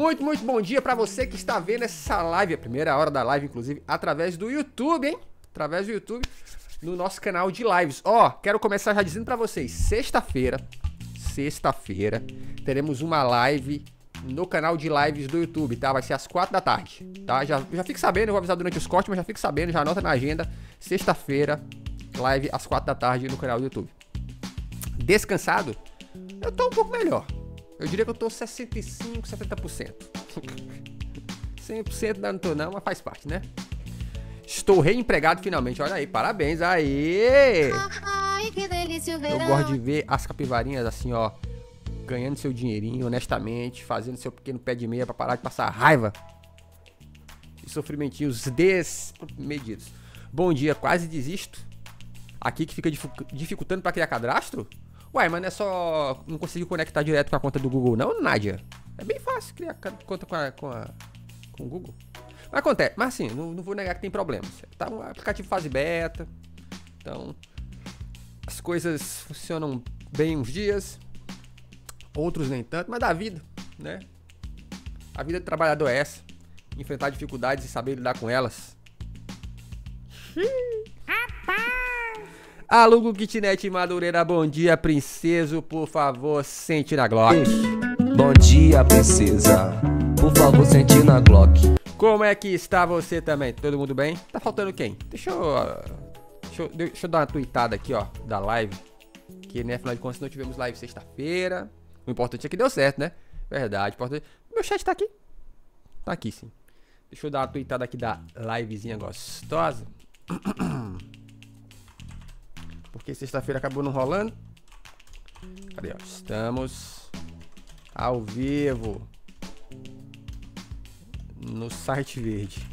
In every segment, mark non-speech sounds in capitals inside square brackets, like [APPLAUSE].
Muito, muito bom dia para você que está vendo essa live, a primeira hora da live, inclusive, através do YouTube, hein? Através do YouTube, no nosso canal de lives. Ó, oh, quero começar já dizendo para vocês, sexta-feira, sexta-feira, teremos uma live no canal de lives do YouTube, tá? Vai ser às quatro da tarde, tá? Já, já fique sabendo, eu vou avisar durante os cortes, mas já fique sabendo, já anota na agenda, sexta-feira, live às quatro da tarde no canal do YouTube. Descansado? Eu tô um pouco melhor. Eu diria que eu tô 65, 70%. 100% não tô não, mas faz parte, né? Estou reempregado finalmente, olha aí, parabéns, aí! Ai, que delícia o Eu gosto de ver as capivarinhas assim, ó, ganhando seu dinheirinho, honestamente, fazendo seu pequeno pé de meia pra parar de passar raiva e sofrimentinhos desmedidos. Bom dia, quase desisto. Aqui que fica dificultando para criar cadastro? Uai, mas não é só. Não conseguiu conectar direto com a conta do Google, não, Nadia? É bem fácil criar conta com, a, com, a, com o Google. Mas acontece, mas assim, não, não vou negar que tem problemas. Tá um aplicativo fase beta, então as coisas funcionam bem uns dias, outros nem tanto, mas da vida, né? A vida do trabalhador é essa: enfrentar dificuldades e saber lidar com elas. Rapaz! Alugo Kitnet Madureira, bom dia, princeso. Por favor, sente na Glock. Bom dia, princesa. Por favor, sente na Glock. Como é que está você também? Todo mundo bem? Tá faltando quem? Deixa eu. Ah, deixa eu, deixa eu dar uma tweetada aqui, ó, da live. Que, né, afinal de contas, não tivemos live sexta-feira. O importante é que deu certo, né? Verdade. Importante... Meu chat tá aqui. Tá aqui, sim. Deixa eu dar uma tweetada aqui da livezinha gostosa. [CLEARS THROAT] Porque sexta-feira acabou não rolando. Cadê, ó? Estamos ao vivo no site verde.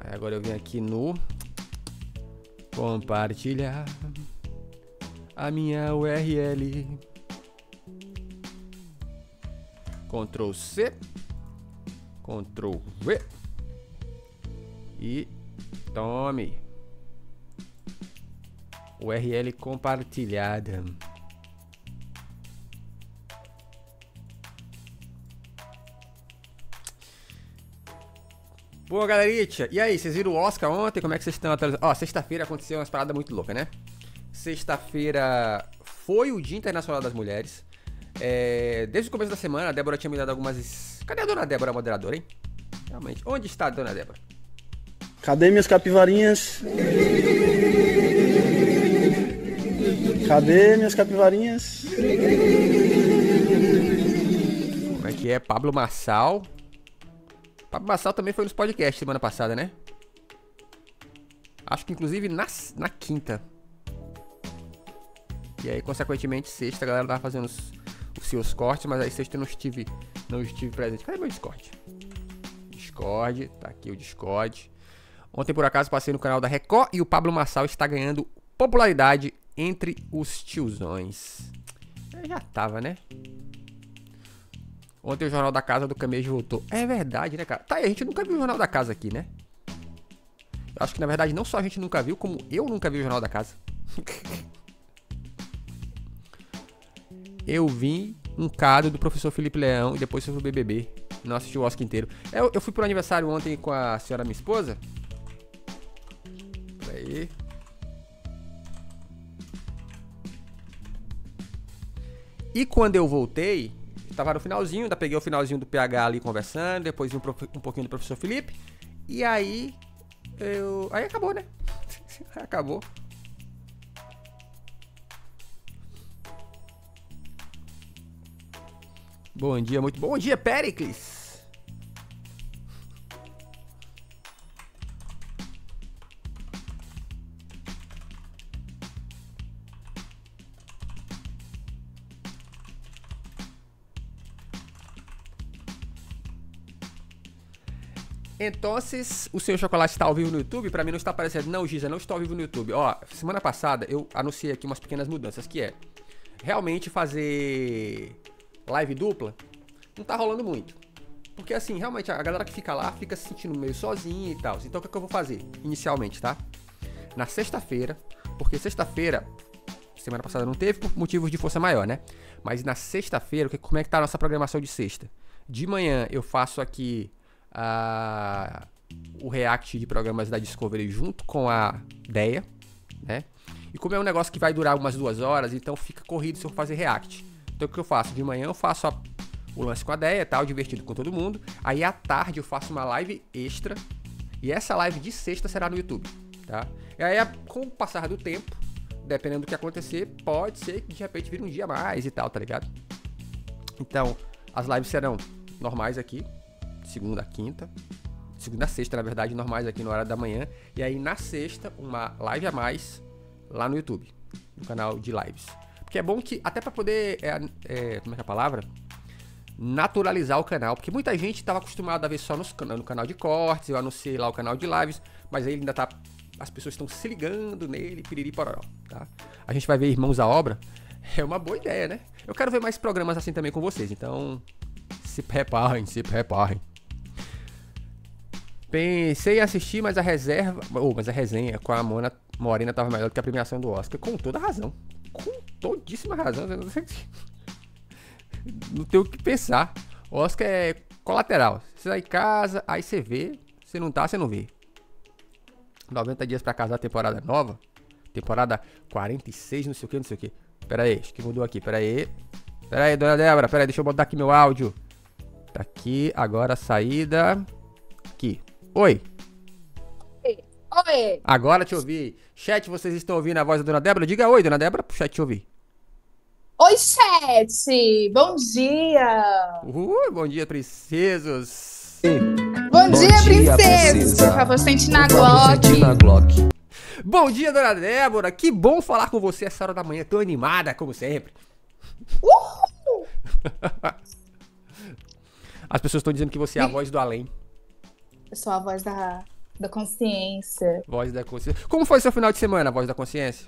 Aí agora eu venho aqui no compartilhar a minha URL. Ctrl C, Ctrl V e tome. URL compartilhada. Boa, galerinha. E aí, vocês viram o Oscar ontem? Como é que vocês estão atualizando? Ó, sexta-feira aconteceu umas paradas muito loucas, né? Sexta-feira foi o Dia Internacional das Mulheres. É... desde o começo da semana, a Débora tinha me dado algumas. Cadê a dona Débora, moderadora, hein? Realmente. Onde está a dona Débora? Cadê minhas capivarinhas? Cadê minhas capivarinhas? Como é que é? Pablo Marçal. Pablo Marçal também foi nos podcasts semana passada, né? Acho que inclusive na, na quinta. E aí, consequentemente, sexta a galera tava fazendo os, os seus cortes, mas aí sexta eu não estive, não estive presente. Cadê meu Discord? Discord, tá aqui o Discord. Ontem, por acaso, passei no canal da Record e o Pablo Marçal está ganhando popularidade entre os tiozões. Eu já tava, né? Ontem o Jornal da Casa do Camejo voltou. É verdade, né, cara? Tá aí, a gente nunca viu o Jornal da Casa aqui, né? Eu acho que, na verdade, não só a gente nunca viu, como eu nunca vi o Jornal da Casa. [LAUGHS] eu vi um cado do professor Felipe Leão e depois fui o BBB. Não assisti o Oscar inteiro. Eu, eu fui pro aniversário ontem com a senhora minha esposa. Peraí. E quando eu voltei, tava no finalzinho, ainda peguei o finalzinho do PH ali conversando, depois um, um pouquinho do professor Felipe. E aí eu. Aí acabou, né? [LAUGHS] acabou. Bom dia, muito bom dia, Pericles! Então, o seu chocolate está ao vivo no YouTube? Para mim não está aparecendo. Não, Giza, não estou ao vivo no YouTube. Ó, semana passada eu anunciei aqui umas pequenas mudanças, que é realmente fazer live dupla não tá rolando muito. Porque assim, realmente a galera que fica lá fica se sentindo meio sozinha e tal. Então o que, é que eu vou fazer inicialmente, tá? Na sexta-feira, porque sexta-feira semana passada não teve por motivos de força maior, né? Mas na sexta-feira, como é que tá a nossa programação de sexta? De manhã eu faço aqui a, o React de programas da Discovery junto com a DEA, né? E como é um negócio que vai durar umas duas horas, então fica corrido se eu fazer React. Então o que eu faço? De manhã eu faço a, o lance com a DEA, tal, divertido com todo mundo. Aí à tarde eu faço uma live extra. E essa live de sexta será no YouTube, tá? E aí, com o passar do tempo, dependendo do que acontecer, pode ser que de repente vire um dia mais e tal, tá ligado? Então, as lives serão normais aqui, segunda a quinta, segunda a sexta, na verdade, normais aqui no horário da manhã. E aí na sexta, uma live a mais lá no YouTube, no canal de lives. Porque é bom que, até para poder, é, é, como é que é a palavra? Naturalizar o canal, porque muita gente estava acostumada a ver só nos, no canal de cortes, eu anunciei lá o canal de lives, mas aí ainda tá. As pessoas estão se ligando nele, piriri pororó, tá? A gente vai ver Irmãos à Obra, é uma boa ideia, né? Eu quero ver mais programas assim também com vocês, então se preparem, se preparem. Pensei em assistir, mas a reserva. Ou, oh, mas a resenha com a Mona Morena tava melhor do que a premiação do Oscar. Com toda razão. Com todíssima razão. Não, sei, [LAUGHS] não tem o que pensar. Oscar é colateral. Você tá em casa, aí você vê. você não tá, você não vê. 90 dias para casar, temporada nova. Temporada 46, não sei o que, não sei o que. Pera aí, acho que mudou aqui, pera aí. Pera aí, dona Débora, pera aí, deixa eu botar aqui meu áudio. Tá aqui, agora a saída. Oi. Oi. Agora te ouvi. Chat, vocês estão ouvindo a voz da Dona Débora? Diga oi, Dona Débora, pro chat te ouvir. Oi, chat. Bom dia. Uh, bom dia, princesos. Bom, bom dia, dia princesos. Por favor, sente na Glock. na Glock. Bom dia, Dona Débora. Que bom falar com você essa hora da manhã. Tô animada, como sempre. Uhul. [LAUGHS] As pessoas estão dizendo que você é a voz do além. Eu sou a voz da, da consciência. Voz da consciência. Como foi seu final de semana, voz da consciência?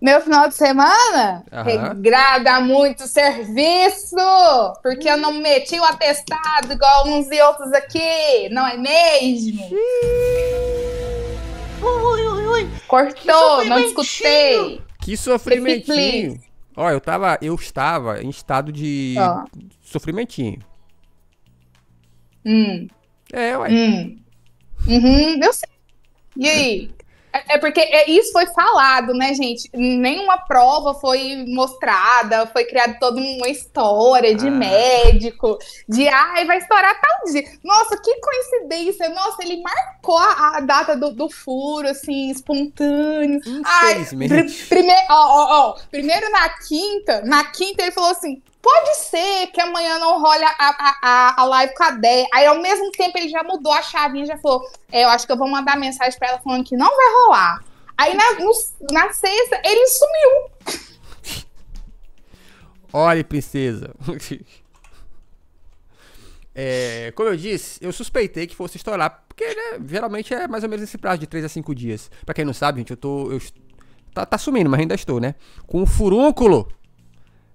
Meu final de semana? Aham. Regrada muito serviço! Porque eu não meti o atestado igual uns e outros aqui, não é mesmo? Ui, ui, ui. Cortou, não escutei. Que sofrimentinho. Ó, eu tava, eu estava em estado de sofrimentinho. Hum. É, ué. Hum. Uhum, eu sei. E aí? É, é porque é, isso foi falado, né, gente? Nenhuma prova foi mostrada, foi criada toda uma história de ah. médico, de ai, vai estourar tal dia. Nossa, que coincidência! Nossa, ele marcou a, a data do, do, furo, assim, espontâneo. Ai, primeiro, ó, ó, ó, primeiro na quinta, na quinta ele falou assim: Pode ser que amanhã não role a, a, a live com a Dé. Aí, ao mesmo tempo, ele já mudou a chavinha, já falou: é, eu acho que eu vou mandar mensagem pra ela falando que não vai rolar. Aí, na, no, na sexta, ele sumiu. Olhe, princesa. É, como eu disse, eu suspeitei que fosse estourar, porque né, geralmente é mais ou menos esse prazo de 3 a 5 dias. Para quem não sabe, gente, eu tô. Eu, tá, tá sumindo, mas ainda estou, né? Com um furúnculo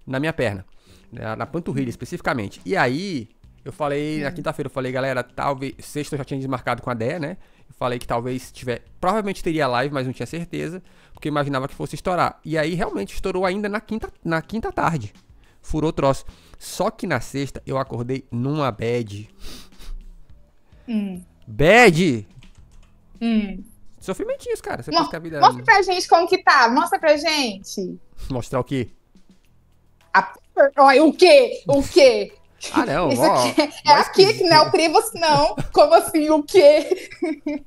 na minha perna. Né, na, na panturrilha especificamente. E aí, eu falei, na quinta-feira, eu falei, galera, talvez. Sexta eu já tinha desmarcado com a Dé, né? Eu falei que talvez tiver. Provavelmente teria live, mas não tinha certeza. Porque imaginava que fosse estourar. E aí realmente estourou ainda na quinta, na quinta tarde. Furou o troço. Só que na sexta eu acordei numa bad. Hum. Bad! Hum. Sofrimentinhos, cara. Você Mo que a vida... É mostra pra gente como que tá. Mostra pra gente. Mostrar o quê? A Olha, o quê? O quê? Ah, não. Isso ó, aqui é, é aqui que não é o Privos, não. Como assim, o quê? [LAUGHS]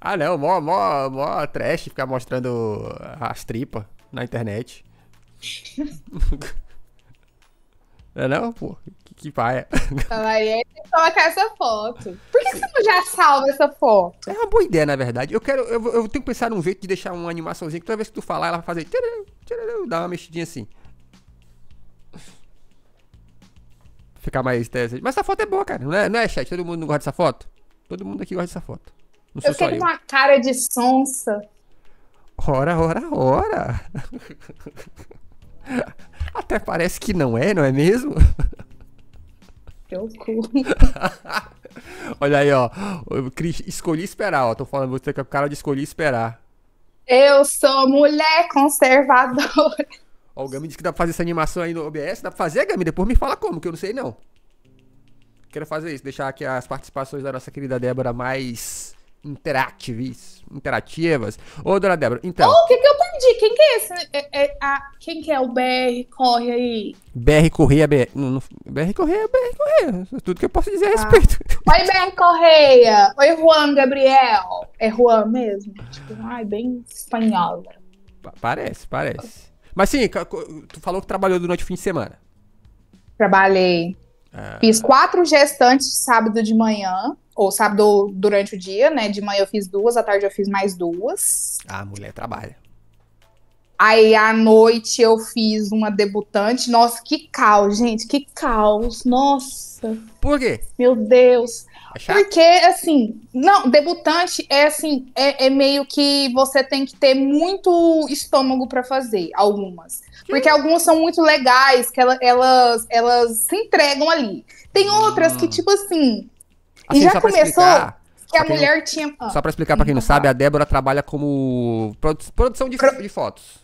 ah, não. Mó, mó, mó trash ficar mostrando as tripas na internet. [LAUGHS] Não, é não pô, que, que paia. Então, [LAUGHS] aí é que colocar essa foto. Por que, você não já salva essa foto? É uma boa ideia, na verdade. Eu quero, eu, eu tenho que pensar num jeito de deixar uma animaçãozinha que toda vez que tu falar, ela vai fazer. dar uma mexidinha assim. Ficar mais interessante. Mas essa foto é boa, cara. Não é, não é chat? Todo mundo não gosta dessa foto? Todo mundo aqui gosta dessa foto. Não eu fiquei com uma cara de sonsa. Ora, ora, ora. [LAUGHS] [LAUGHS] Até parece que não é, não é mesmo? Teu cu. [LAUGHS] Olha aí, ó. Eu escolhi esperar, ó. Tô falando você que é o cara de escolhi esperar. Eu sou mulher conservadora. Ó, o Gami disse que dá pra fazer essa animação aí no OBS. Dá pra fazer, Gami? Depois me fala como, que eu não sei não. Quero fazer isso, deixar aqui as participações da nossa querida Débora mais interativas, interativas. Ô, dona Débora, então. Ô, oh, o que, que eu perdi? Quem que é esse? É, é, é, a, quem que é o BR Corre aí? BR Correia, BR. Não, não, BR Correia, BR Correia. Tudo que eu posso dizer a ah. respeito. Ah. [LAUGHS] Oi, BR Correia. Oi, Juan Gabriel. É Juan mesmo? Tipo, ai, bem espanhola. Parece, parece. Mas sim, tu falou que trabalhou durante o fim de semana. Trabalhei. Ah. Fiz quatro gestantes sábado de manhã ou sábado durante o dia, né? De manhã eu fiz duas, à tarde eu fiz mais duas. A mulher trabalha. Aí à noite eu fiz uma debutante. Nossa, que caos, gente, que caos. Nossa. Por quê? Meu Deus. É Porque, assim, não, debutante é assim, é, é, meio que você tem que ter muito estômago para fazer algumas. Que? Porque algumas são muito legais, que ela, elas, elas se entregam ali. Tem outras ah. que, tipo assim, Assim, e já começou explicar, que a mulher não, tinha. Ah. só pra explicar pra quem não sabe, a Débora trabalha como produção de, Pro... de fotos.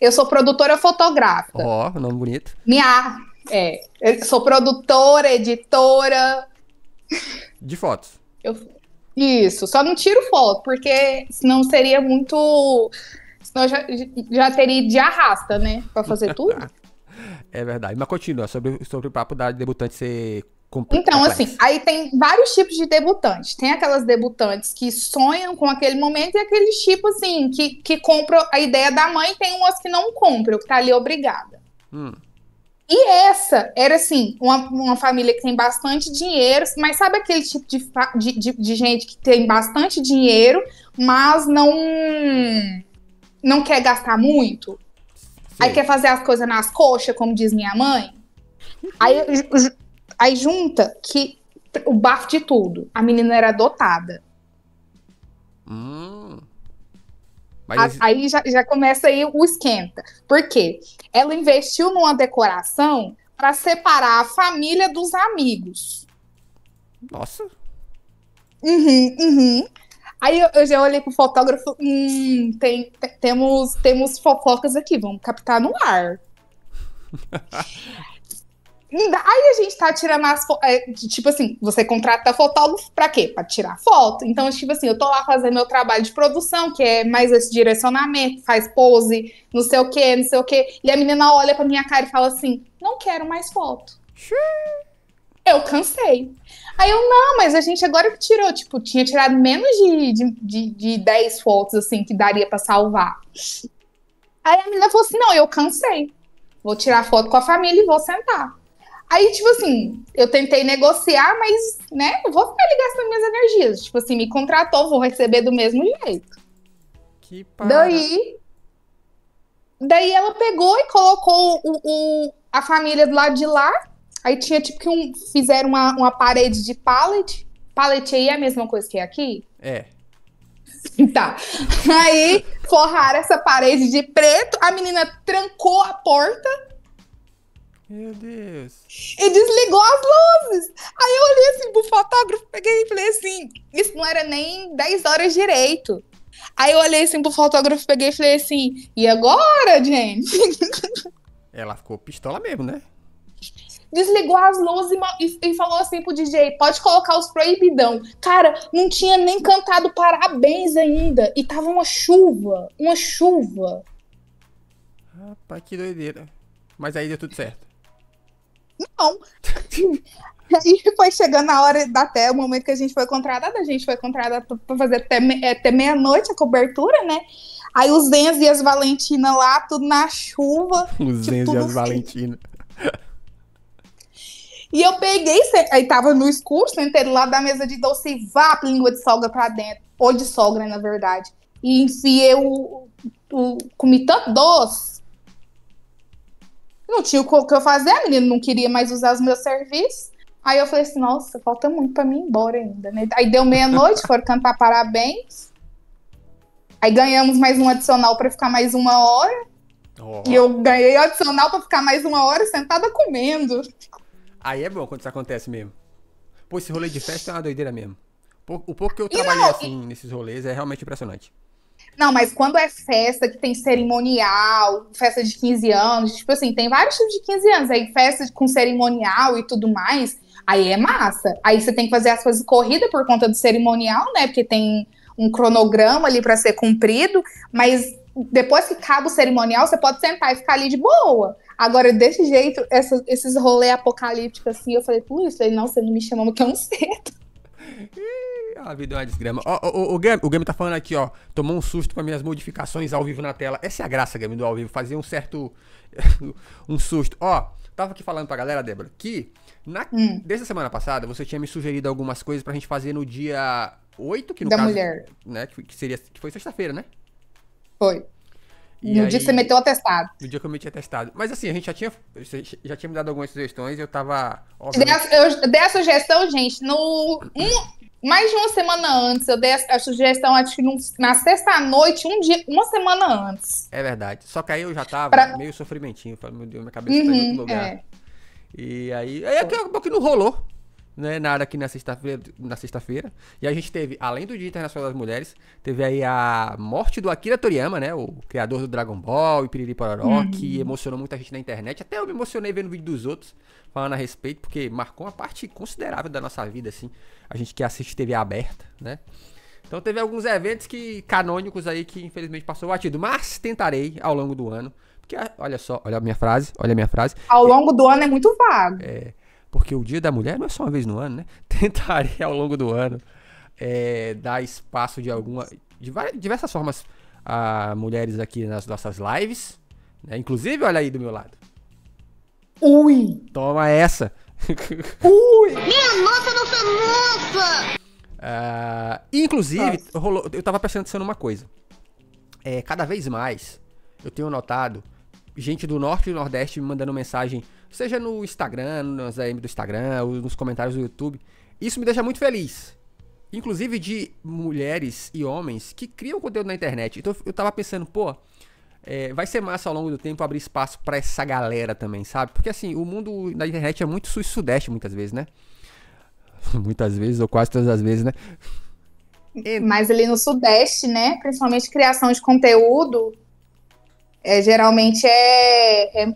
Eu sou produtora fotográfica. Ó, oh, nome bonito. Minha. É. Eu sou produtora, editora. De fotos. Eu... Isso, só não tiro foto, porque senão seria muito. Senão já, já teria de arrasta, né? Pra fazer tudo. [LAUGHS] é verdade. Mas continua sobre, sobre o papo da debutante ser então, assim, aí tem vários tipos de debutantes. Tem aquelas debutantes que sonham com aquele momento e aqueles tipos, assim, que, que compram a ideia da mãe, tem umas que não compram, que tá ali obrigada. Hum. E essa era, assim, uma, uma família que tem bastante dinheiro, mas sabe aquele tipo de, de, de, de gente que tem bastante dinheiro, mas não, não quer gastar muito? Sim. Aí quer fazer as coisas nas coxas, como diz minha mãe? Aí Aí junta que o bafo de tudo. A menina era adotada. Hum. Mas... aí já, já começa aí o esquenta. Por quê? Ela investiu numa decoração para separar a família dos amigos. Nossa. Uhum, uhum. Aí eu, eu já olhei pro fotógrafo, hum, tem, tem, temos, temos fofocas aqui, vamos captar no ar. [LAUGHS] Aí a gente tá tirando as fotos. É, tipo assim, você contrata fotógrafo pra quê? Pra tirar foto. Então, tipo assim, eu tô lá fazendo meu trabalho de produção, que é mais esse direcionamento, faz pose, não sei o quê, não sei o quê. E a menina olha pra minha cara e fala assim: não quero mais foto. Eu cansei. Aí eu, não, mas a gente agora que tirou, tipo, tinha tirado menos de, de, de, de 10 fotos, assim, que daria pra salvar. Aí a menina falou assim: não, eu cansei. Vou tirar foto com a família e vou sentar. Aí, tipo assim, eu tentei negociar, mas, né, eu vou ficar ali nas minhas energias. Tipo assim, me contratou, vou receber do mesmo jeito. Que pariu. Daí. Daí ela pegou e colocou o, o, a família do lado de lá. Aí tinha tipo que um, fizeram uma, uma parede de pallet. Pallet aí é a mesma coisa que é aqui? É. [LAUGHS] Tá. Aí forraram essa parede de preto, a menina trancou a porta meu Deus. E desligou as luzes. Aí eu olhei assim pro fotógrafo, peguei e falei assim: Isso não era nem 10 horas direito. Aí eu olhei assim pro fotógrafo, peguei e falei assim: E agora, gente? [LAUGHS] Ela ficou pistola mesmo, né? Desligou as luzes e, e falou assim pro DJ: Pode colocar os proibidão. Cara, não tinha nem cantado parabéns ainda. E tava uma chuva. Uma chuva. Rapaz, que doideira. Mas aí deu tudo certo não. [LAUGHS] E foi chegando a hora, até o momento que a gente foi contratada, a gente foi contratada para fazer até, me, é, até meia-noite a cobertura, né? Aí os Zenz e as Valentina lá, tudo na chuva. [LAUGHS] Os tipo, Zenz e as assim. Valentina. E eu peguei, aí tava no escuro, sentei lá da mesa de doce e vá a língua de sogra pra dentro. Ou de sogra, na verdade. E enfiei o. o comi tanto doce não tinha o que eu fazer, a menina não queria mais usar os meus serviços. Aí eu falei assim, nossa, falta muito para mim ir embora ainda, né? Aí deu meia-noite, [LAUGHS] foram cantar parabéns. Aí ganhamos mais um adicional para ficar mais uma hora. Oh. E eu ganhei adicional para ficar mais uma hora sentada comendo. Aí é bom quando isso acontece mesmo. Pô, esse rolê de festa é uma doideira mesmo. O pouco que eu trabalhei não, assim e... nesses rolês é realmente impressionante. Não, mas quando é festa que tem cerimonial, festa de 15 anos, tipo assim, tem vários tipos de 15 anos. Aí festa com cerimonial e tudo mais, aí é massa. Aí você tem que fazer as coisas corrida por conta do cerimonial, né? Porque tem um cronograma ali para ser cumprido, mas depois que acaba o cerimonial, você pode sentar e ficar ali de boa. Agora, desse jeito, essa, esses rolês apocalípticos assim, eu falei, pô, isso aí, não, você não me chamou tão cedo. [LAUGHS] a vida é uma desgrama. Ó, ó, ó, o game tá falando aqui, ó. Tomou um susto com as minhas modificações ao vivo na tela. Essa é a graça, Game, do ao vivo. Fazer um certo. [LAUGHS] um susto. Ó, tava aqui falando pra galera, Débora, que na, hum. desde a semana passada você tinha me sugerido algumas coisas pra gente fazer no dia 8, que no da caso. Mulher. Né, que, seria, que foi sexta-feira, né? Foi. E no aí, dia que você meteu o atestado. No dia que eu meti o atestado. Mas assim, a gente já tinha, já tinha me dado algumas sugestões, eu tava. Obviamente... eu dei a sugestão, gente, no. Um, mais de uma semana antes. Eu dei a, sugestão, acho que na sexta-noite, um dia, uma semana antes. É verdade. Só que aí eu já tava pra... meio sofrimentinho. Falei, meu Deus, minha cabeça uhum, tá em uhum, outro lugar. É. E aí. Aí acabou é é que não rolou né, nada aqui na sexta-feira, na sexta-feira. E a gente teve, além do Dia Internacional das Mulheres, teve aí a morte do Akira Toriyama, né, o criador do Dragon Ball e Piriri Pororó, uhum. que emocionou muita gente na internet. Até eu me emocionei vendo o vídeo dos outros falando a respeito, porque marcou uma parte considerável da nossa vida, assim, a gente que assiste TV aberta, né. Então teve alguns eventos que canônicos aí que infelizmente passou batido, mas tentarei ao longo do ano, porque olha só, olha a minha frase, olha a minha frase. Ao longo do ano é muito vago. É, porque o Dia da Mulher não é só uma vez no ano, né? [LAUGHS] Tentarei ao longo do ano é, dar espaço de alguma, de várias, diversas formas a mulheres aqui nas nossas lives, né? Inclusive, olha aí do meu lado. Ui! Toma essa! [LAUGHS] Ui! Minha nossa, nossa, nossa! Ah, inclusive, nossa. Rolou, eu tava pensando uma coisa. É, cada vez mais eu tenho notado gente do norte e do nordeste me mandando mensagem seja no Instagram, nas AM do Instagram, ou nos comentários do YouTube. Isso me deixa muito feliz. Inclusive de mulheres e homens que criam conteúdo na internet. Então eu tava pensando, pô, é, vai ser massa ao longo do tempo abrir espaço para essa galera também, sabe? Porque assim, o mundo da internet é muito sul e sudeste muitas vezes, né? [LAUGHS] muitas vezes, ou quase todas as vezes, né? [LAUGHS] Mas ali no Sudeste, né? Principalmente criação de conteúdo, é, geralmente é, é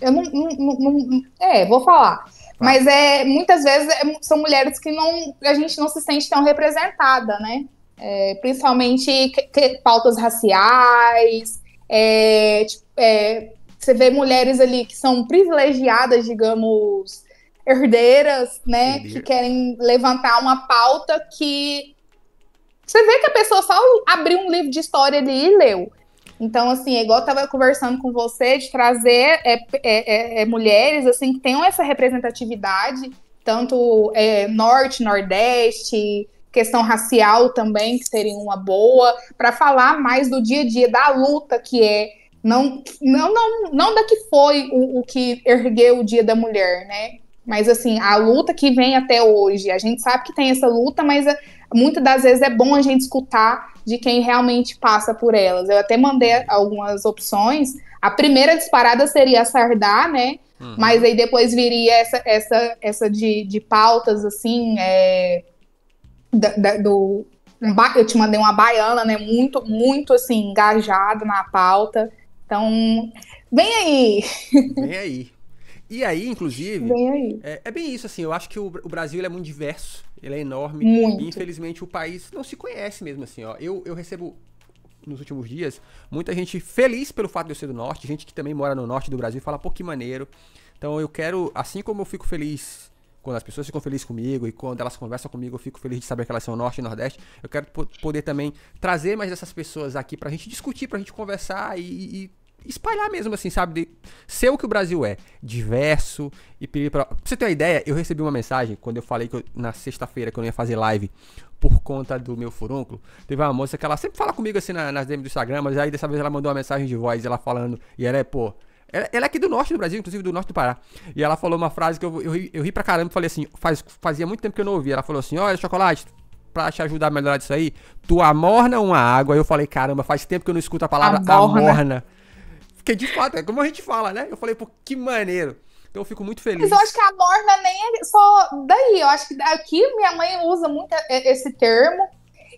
eu não, não, não é, vou falar. Tá. Mas é, muitas vezes é, são mulheres que não, a gente não se sente tão representada, né? É, principalmente que, que, pautas raciais, é, tipo, é, você vê mulheres ali que são privilegiadas, digamos, herdeiras, né? Herdeira. Que querem levantar uma pauta que você vê que a pessoa só abriu um livro de história ali e leu. Então, assim, é igual eu tava conversando com você, de trazer é, é, é, é mulheres, assim, que tenham essa representatividade, tanto é, norte, nordeste, questão racial também, que seria uma boa, para falar mais do dia a dia, da luta que é, não, não, não, não da que foi o, o que ergueu o Dia da Mulher, né? Mas assim, a luta que vem até hoje, a gente sabe que tem essa luta, mas muitas das vezes é bom a gente escutar de quem realmente passa por elas. Eu até mandei algumas opções. A primeira disparada seria a Sardar, né? Uhum. Mas aí depois viria essa, essa, essa de, de pautas, assim, é, da, da, do. Eu te mandei uma baiana, né? Muito, muito assim, engajado na pauta. Então, vem aí! [LAUGHS] Vem aí. E aí, inclusive. Vem aí. É, é bem isso, assim. Eu acho que o, o Brasil é muito diverso. Ele é enorme. Muito. E infelizmente o país não se conhece mesmo assim, ó. Eu, eu recebo nos últimos dias muita gente feliz pelo fato de eu ser do norte, gente que também mora no norte do Brasil fala, pô, que maneiro. Então eu quero, assim como eu fico feliz quando as pessoas ficam felizes comigo e quando elas conversam comigo, eu fico feliz de saber que elas são norte e nordeste. Eu quero poder também trazer mais dessas pessoas aqui pra gente discutir, pra gente conversar e, e espalhar mesmo, assim, sabe? De ser o que o Brasil é, diverso e pedir pra... pra você ter uma ideia, eu recebi uma mensagem quando eu falei que eu, na sexta-feira que eu não ia fazer live por conta do meu furúnculo. Teve uma moça que ela sempre fala comigo assim na, nas DM do Instagram, mas aí dessa vez ela mandou uma mensagem de voz, ela falando, e ela é, pô, ela, ela, é aqui do norte do Brasil, inclusive do norte do Pará. E ela falou uma frase que eu, eu, eu ri pra caramba e falei assim: faz, fazia muito tempo que eu não ouvia. Ela falou assim: olha, chocolate, pra te ajudar a melhorar disso aí, tu amorna uma água. Eu falei: caramba, faz tempo que eu não escuto a palavra amorna. amorna. Porque de fato, é como a gente fala, né? Eu falei, pô, que maneiro. Então eu fico muito feliz. Mas eu acho que a norma nem é só daí. Eu acho que aqui minha mãe usa muito esse termo.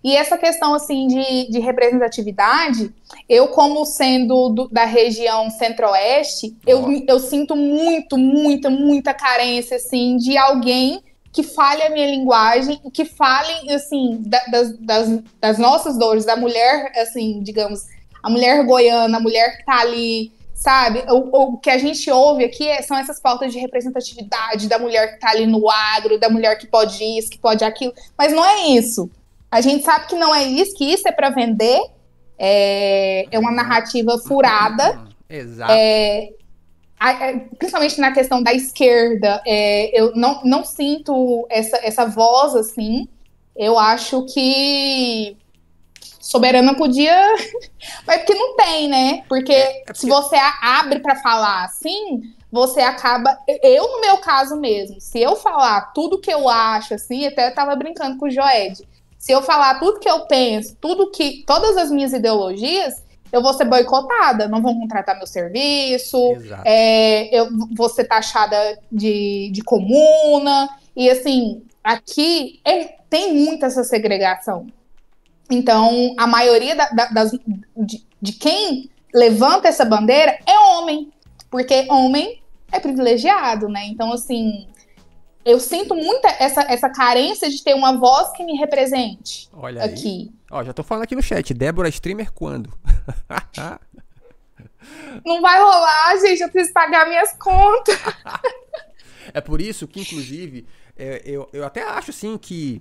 E essa questão, assim, de, de representatividade, eu, como sendo do, da região centro-oeste, oh. eu, eu sinto muito, muita, muita carência, assim, de alguém que fale a minha linguagem e que fale, assim, da, das, das, das nossas dores, da mulher, assim, digamos, a mulher goiana, a mulher que tá ali, sabe? O, o que a gente ouve aqui é, são essas pautas de representatividade da mulher que tá ali no agro, da mulher que pode isso, que pode aquilo, mas não é isso. A gente sabe que não é isso, que isso é para vender, é, é, uma narrativa furada. Uhum. Exato. É, a, é, principalmente na questão da esquerda, é, eu não, não sinto essa, essa voz assim. Eu acho que soberana podia. [LAUGHS] Mas porque não tem, né? Porque, é, é porque... se você abre para falar assim, você acaba. Eu, no meu caso mesmo, se eu falar tudo que eu acho, assim, até eu tava brincando com o Joed. Se eu falar tudo que eu penso, tudo que. todas as minhas ideologias, eu vou ser boicotada, não vão contratar meu serviço, é, eu vou ser taxada de, de comuna. E assim, aqui é, tem muita essa segregação. Então, a maioria da, da, das, de, de quem levanta essa bandeira é homem, porque homem é privilegiado, né? Então, assim, eu sinto muita essa, essa carência de ter uma voz que me represente Olha aqui. Aí. Ó, já tô falando aqui no chat, Débora streamer quando? [LAUGHS] Não vai rolar, gente, eu preciso pagar minhas contas. [LAUGHS] é por isso que, inclusive, é, eu, eu até acho, assim, que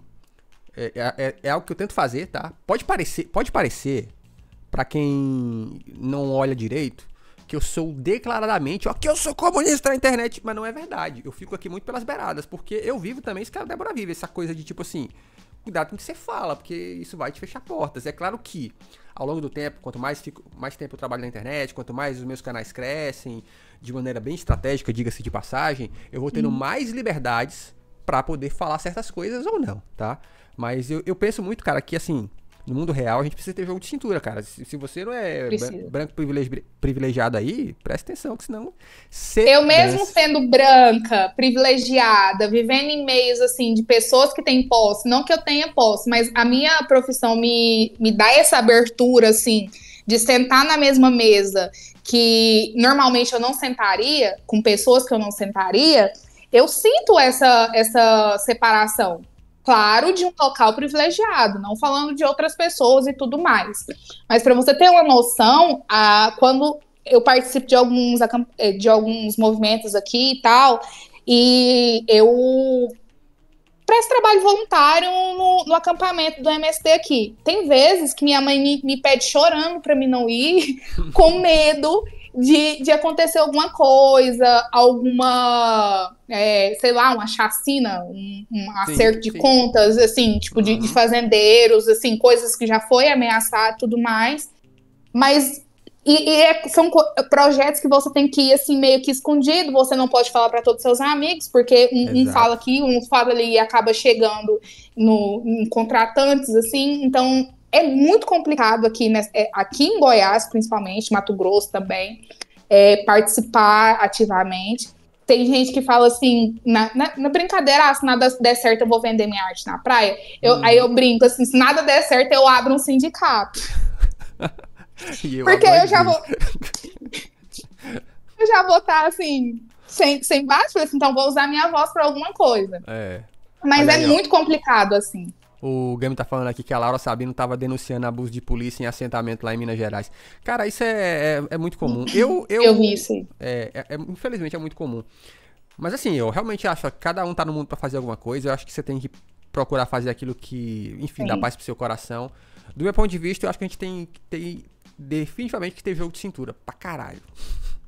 é, é, é, é, algo que eu tento fazer, tá? Pode parecer, pode parecer, para quem não olha direito, que eu sou declaradamente, ó, que eu sou comunista na internet, mas não é verdade. Eu fico aqui muito pelas beiradas, porque eu vivo também isso que a Débora vive, essa coisa de tipo assim, cuidado com o que você fala, porque isso vai te fechar portas. É claro que, ao longo do tempo, quanto mais, fico, mais tempo eu trabalho na internet, quanto mais os meus canais crescem, de maneira bem estratégica, diga-se de passagem, eu vou tendo hum. mais liberdades para poder falar certas coisas ou não, tá? Mas eu, eu penso muito, cara, que assim, no mundo real a gente precisa ter jogo de cintura, cara. Se, se você não é precisa. branco privilegiado aí, preste atenção, que senão. Você eu mesmo desce. sendo branca, privilegiada, vivendo em meios assim de pessoas que têm posse, não que eu tenha posse, mas a minha profissão me, me dá essa abertura, assim, de sentar na mesma mesa que normalmente eu não sentaria, com pessoas que eu não sentaria, eu sinto essa, essa separação claro, de um local privilegiado, não falando de outras pessoas e tudo mais. Mas para você ter uma noção, a, quando eu participo de alguns, eh, de alguns movimentos aqui e tal, e eu presto trabalho voluntário no, no, acampamento do MST aqui. Tem vezes que minha mãe me, me pede chorando para mim não ir, [LAUGHS] com medo de, de acontecer alguma coisa, alguma, é, sei lá, uma chacina, um, um acerto sim, de sim. contas, assim, tipo, uhum. de, fazendeiros, assim, coisas que já foi ameaçada tudo mais. Mas. E, e é, são projetos que você tem que ir assim meio que escondido, você não pode falar para todos os seus amigos, porque um, um, fala aqui, um fala ali e acaba chegando no, em contratantes, assim. Então, é muito complicado aqui, né, aqui em Goiás, principalmente, Mato Grosso também, é, participar ativamente. Tem gente que fala assim, na, na, na, brincadeira, ah, se nada der certo, eu vou vender minha arte na praia. Eu, hum. Aí eu brinco assim, se nada der certo, eu abro um sindicato. [LAUGHS] eu Porque eu já vou. [LAUGHS] eu já vou estar tá, assim, sem, sem base, assim, então vou usar minha voz para alguma coisa. É. Mas Olha é aí, muito complicado, assim. O Game tá falando aqui que a Laura Sabino tava denunciando abuso de polícia em assentamento lá em Minas Gerais. Cara, isso é, é, é muito comum. [LAUGHS] Eu, eu, eu vi isso. É, é, é, infelizmente é muito comum. Mas assim, eu realmente acho que cada um tá no mundo para fazer alguma coisa. Eu acho que você tem que procurar fazer aquilo que, enfim, Sim. dá paz pro seu coração. Do meu ponto de vista, eu acho que a gente tem, tem definitivamente que ter jogo de cintura. Pra caralho.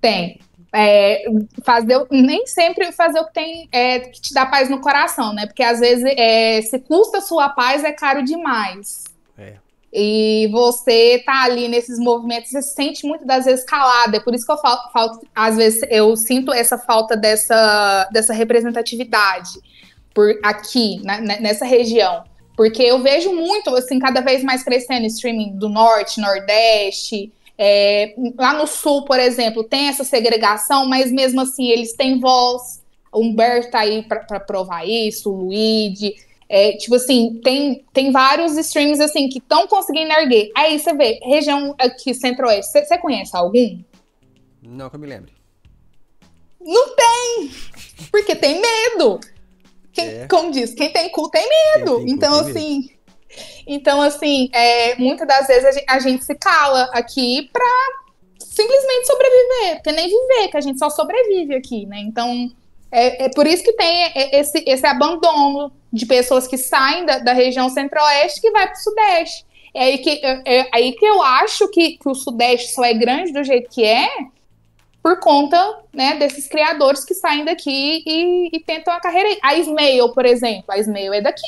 Tem. É, fazer nem sempre fazer o que tem é, que te dá paz no coração, né? Porque às vezes é, se custa a sua paz é caro demais. É. E você tá ali nesses movimentos, você se sente muitas das vezes calada. É por isso que eu falo, falo, às vezes eu sinto essa falta dessa, dessa representatividade por aqui, nessa região. Porque eu vejo muito, assim, cada vez mais crescendo streaming do norte, nordeste, é, lá no sul, por exemplo, tem essa segregação, mas mesmo assim eles têm voz. Humberto tá aí para provar isso, o Luigi. É, tipo assim, tem, tem vários streams assim que estão conseguindo erguer. Aí você vê, região aqui, centro-oeste, você conhece algum? Não que eu me lembre. Não tem! Porque tem medo! Quem, é. Como diz, quem tem cu tem medo. tem então, tem assim, medo. Então, assim, é, muitas das vezes a gente, a gente se cala aqui pra simplesmente sobreviver, porque nem viver, que a gente só sobrevive aqui, né? Então, é, é, por isso que tem esse, esse abandono de pessoas que saem da, da região centro-oeste que vai para o sudeste. É aí, que, é, é aí que eu acho que, que o sudeste só é grande do jeito que é por conta né, desses criadores que saem daqui e, e tentam a carreira. A Ismael por exemplo, a Ismail é daqui.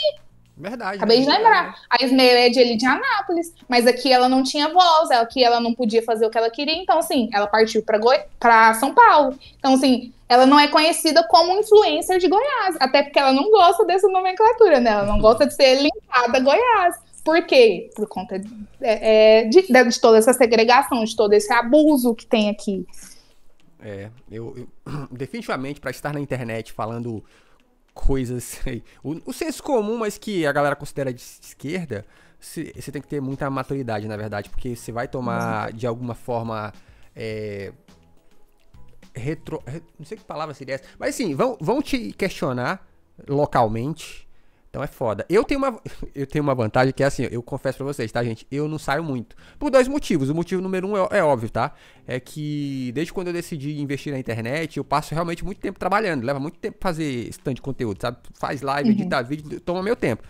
Verdade. Acabei de né? lembrar. A Esmeralda ele é de Anápolis, mas aqui ela não tinha voz, aqui ela não podia fazer o que ela queria, então assim, ela partiu para Goi... para São Paulo. Então assim, ela não é conhecida como influencer de Goiás, até porque ela não gosta dessa nomenclatura, né? Ela não uhum. gosta de ser limpada a Goiás. Por quê? Por conta é, é, de, de, de, toda essa segregação, de todo esse abuso que tem aqui. É, eu, eu [CLEARS THROAT] definitivamente para estar na internet falando coisas. [LAUGHS] O, o senso comum, mas que a galera considera de esquerda, você tem que ter muita maturidade, na verdade, porque você vai tomar uhum. de alguma forma. É, retro, não sei que palavra seria essa. Mas sim, vão, vão te questionar localmente então é foda. Eu tenho uma, [LAUGHS] eu tenho uma vantagem que é assim, eu confesso pra vocês, tá, gente? Eu não saio muito. Por dois motivos. O motivo número um é, é óbvio, tá? É que desde quando eu decidi investir na internet, eu passo realmente muito tempo trabalhando. Leva muito tempo fazer esse tanto de conteúdo, sabe? Faz live, uhum. edita vídeo, toma meu tempo.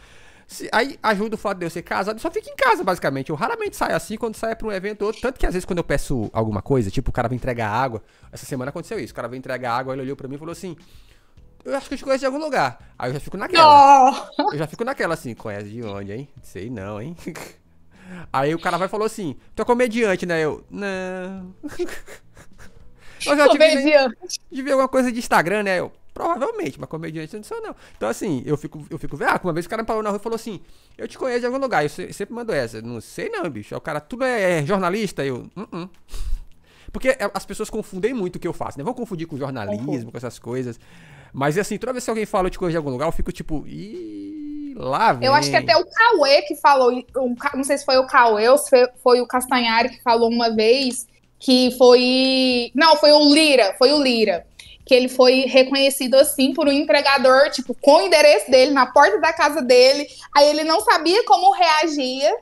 Se, aí ajuda o fato de eu ser casado, eu só fico em casa, basicamente. Eu raramente saio assim quando saio é pra um evento ou outro. Tanto que às vezes quando eu peço alguma coisa, tipo, o cara vem entregar água. Essa semana aconteceu isso. O cara vem entregar água, ele olhou pra mim e falou assim: eu acho que eu te conheço de algum lugar. Aí eu já fico naquela. Oh. Eu já fico naquela assim, conhece de onde, hein? Sei não, hein? [LAUGHS] Aí o cara vai e falou assim, tu é comediante, né? Eu, não. [LAUGHS] eu já comediante. Tive, de ver alguma coisa de Instagram, né? Eu, provavelmente, mas comediante não sou não. Então assim, eu fico, eu fico ver. Ah, uma vez o cara me parou na rua e falou assim, eu te conheço de algum lugar. Eu sempre mando essa. Não sei não, bicho. Aí é o cara, tu é, é jornalista? Eu, não, hum, não. Hum. Porque é, as pessoas confundem muito o que eu faço, né? Vão confundir com jornalismo, com essas coisas. Mas assim, toda vez que alguém fala de coisa de algum lugar, eu fico tipo, ih, lá vem. Eu acho que até o Cauê que falou, não sei se foi o Cauê ou se foi, foi o Castanhari que falou uma vez, que foi. Não, foi o Lira, foi o Lira que ele foi reconhecido assim por um empregador, tipo, com o endereço dele, na porta da casa dele. Aí ele não sabia como reagia.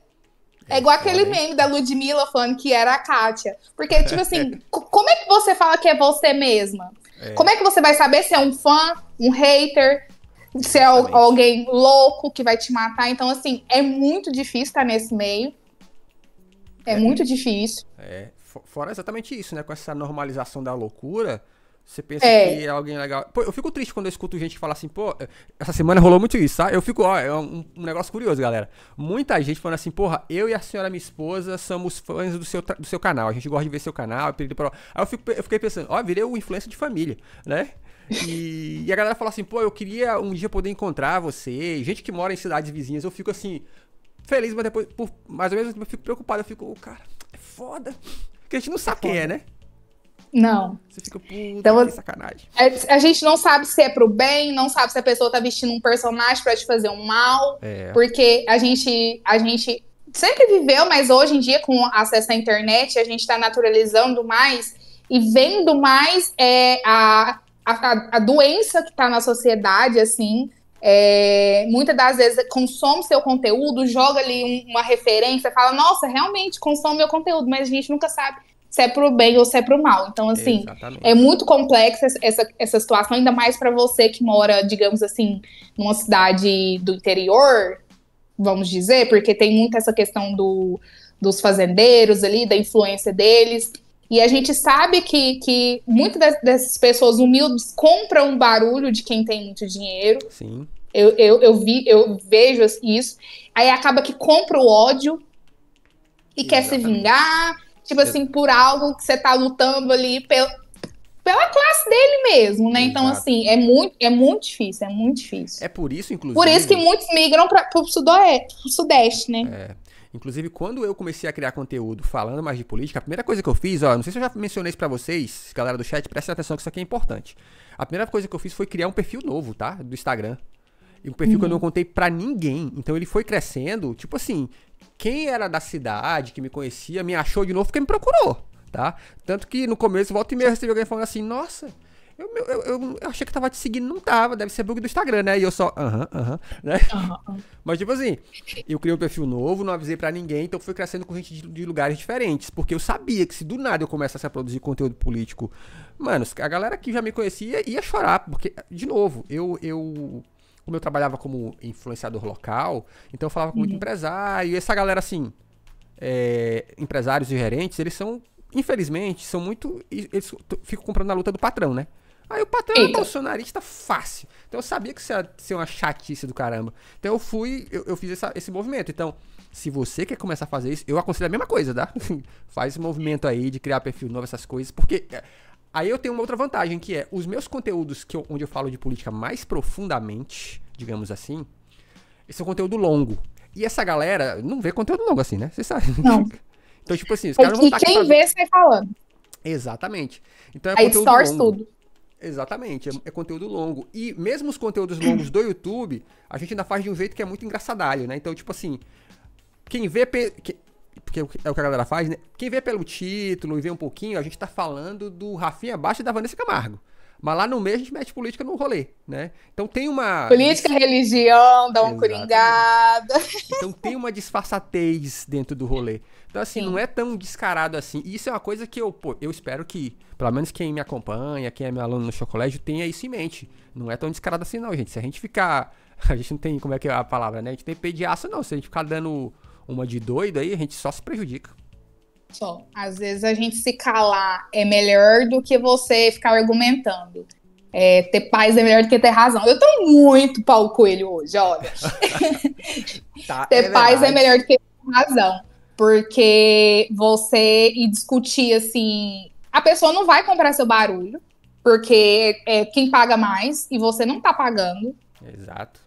É igual é aquele meme da Ludmilla falando que era a Kátia. Porque, tipo assim, [LAUGHS] como é que você fala que é você mesma? É. Como é que você vai saber se é um fã, um hater, se é alguém louco que vai te matar? Então, assim, é muito difícil estar nesse meio. É, é muito difícil. É. Fora exatamente isso, né? Com essa normalização da loucura, você pensa é. que é alguém legal. Pô, eu fico triste quando eu escuto gente falar assim, pô, eh, essa semana rolou muito isso, tá? Eu fico, ó, é um, um, negócio curioso, galera. Muita gente falando assim, porra, eu e a senhora, minha esposa, somos fãs do seu, do seu canal. A gente gosta de ver seu canal, é pra... Aí eu, fico, eu fiquei pensando, ó, virei o influencer de família, né? E, [LAUGHS] e a galera fala assim, pô, eu queria um dia poder encontrar você. Gente que mora em cidades vizinhas, eu fico assim, feliz, mas depois, por, mais ou menos, eu fico preocupado. Eu fico, cara, é foda. Porque a gente não sabe é quem é, né? Não. Você fica puta, então, que sacanagem. A, a, gente não sabe se é pro bem, não sabe se a pessoa tá vestindo um personagem para te fazer um mal. É. Porque a gente, a gente sempre viveu, mas hoje em dia, com acesso à internet, a gente tá naturalizando mais e vendo mais é, a, a, a doença que tá na sociedade, assim. É, muitas das vezes consome seu conteúdo, joga ali um, uma referência, fala, nossa, realmente consome meu conteúdo, mas a gente nunca sabe se é pro bem ou se é pro mal. Então, assim, Exatamente. é muito complexa essa, essa situação, ainda mais para você que mora, digamos assim, numa cidade do interior, vamos dizer, porque tem muito essa questão do, dos fazendeiros ali, da influência deles. E a gente sabe que, que muitas dessas pessoas humildes compram um barulho de quem tem muito dinheiro. Sim. Eu, eu, eu, vi, eu vejo isso. Aí acaba que compra o ódio e Exatamente. quer se vingar tipo assim, por algo que você tá lutando ali pelo, pela classe dele mesmo, né? Então, Exato. Então, assim, é muito, é muito difícil, é muito difícil. É por isso, inclusive. Por isso que muitos migram para o Sudeste, né? É. Inclusive, quando eu comecei a criar conteúdo falando mais de política, a primeira coisa que eu fiz, ó, não sei se eu já mencionei isso pra vocês, galera do chat, prestem atenção que isso aqui é importante. A primeira coisa que eu fiz foi criar um perfil novo, tá? Do Instagram. e Um perfil uhum. que eu uhum. não contei pra ninguém. Então ele foi crescendo, tipo assim, quem era da cidade, que me conhecia, me achou de novo porque me procurou, tá? Tanto que no começo, volta e meia, eu recebi alguém falando assim, nossa... Eu, eu, eu, eu, achei que tava te seguindo, não tava. Deve ser bug do Instagram, né? E eu só, aham, uh aham, -huh, uh -huh, né? Uh -huh. Mas, tipo assim, eu criei um perfil novo, não avisei para ninguém, então fui crescendo com gente de, de, lugares diferentes. Porque eu sabia que se do nada eu começasse a produzir conteúdo político, mano, a galera que já me conhecia ia chorar. Porque, de novo, eu, eu como eu trabalhava como influenciador local, então eu falava com muito uhum. empresário. E essa galera, assim, é, empresários e gerentes, eles são, infelizmente, são muito. Eles ficam comprando na luta do patrão, né? Aí o patrão é Eita. um bolsonarista fácil. Então eu sabia que isso ia ser uma chatice do caramba. Então eu fui, eu, eu fiz essa, esse movimento. Então, se você quer começar a fazer isso, eu aconselho a mesma coisa, tá? [LAUGHS] Faz esse movimento aí de criar perfil novo, essas coisas, porque eh, Aí eu tenho uma outra vantagem, que é os meus conteúdos que eu, onde eu falo de política mais profundamente, digamos assim, esse é um conteúdo longo. E essa galera não vê conteúdo longo assim, né? Você sabe. Não. [LAUGHS] então, tipo assim, os é caras não E tá quem vê, você falando. Exatamente. Então é Aí conteúdo longo. tudo. Exatamente, é, é, conteúdo longo. E mesmo os conteúdos longos do YouTube, a gente ainda faz de um jeito que é muito engraçadalho, né? Então, tipo assim, quem vê, quem, porque é, é o que a galera faz, né? Quem vê pelo título e vê um pouquinho, a gente tá falando do Rafinha Baixo e da Vanessa Camargo. Mas lá no meio a gente mete política no rolê, né? Então tem uma. Política, Isso... religião, dá um Exatamente. coringada. Então tem uma disfarçatez dentro do rolê. Então, assim, Sim. não é tão descarado assim. Isso é uma coisa que eu, pô, eu espero que, pelo menos quem me acompanha, quem é meu aluno no seu colégio, tenha isso em mente. Não é tão descarado assim, não, gente. Se a gente ficar. [LAUGHS] A gente não tem, como é que é a palavra, né? A gente tem pediaço, não. Se a gente ficar dando uma de doido aí, a gente só se prejudica. Só. Às vezes a gente se calar é melhor do que você ficar argumentando. É, ter paz é melhor do que ter razão. Eu tô muito pau coelho hoje, olha. [LAUGHS] tá, ter é paz é verdade. é melhor do que ter razão. Porque você e discutir assim. A pessoa não vai comprar seu barulho, porque é quem paga mais e você não tá pagando. Exato.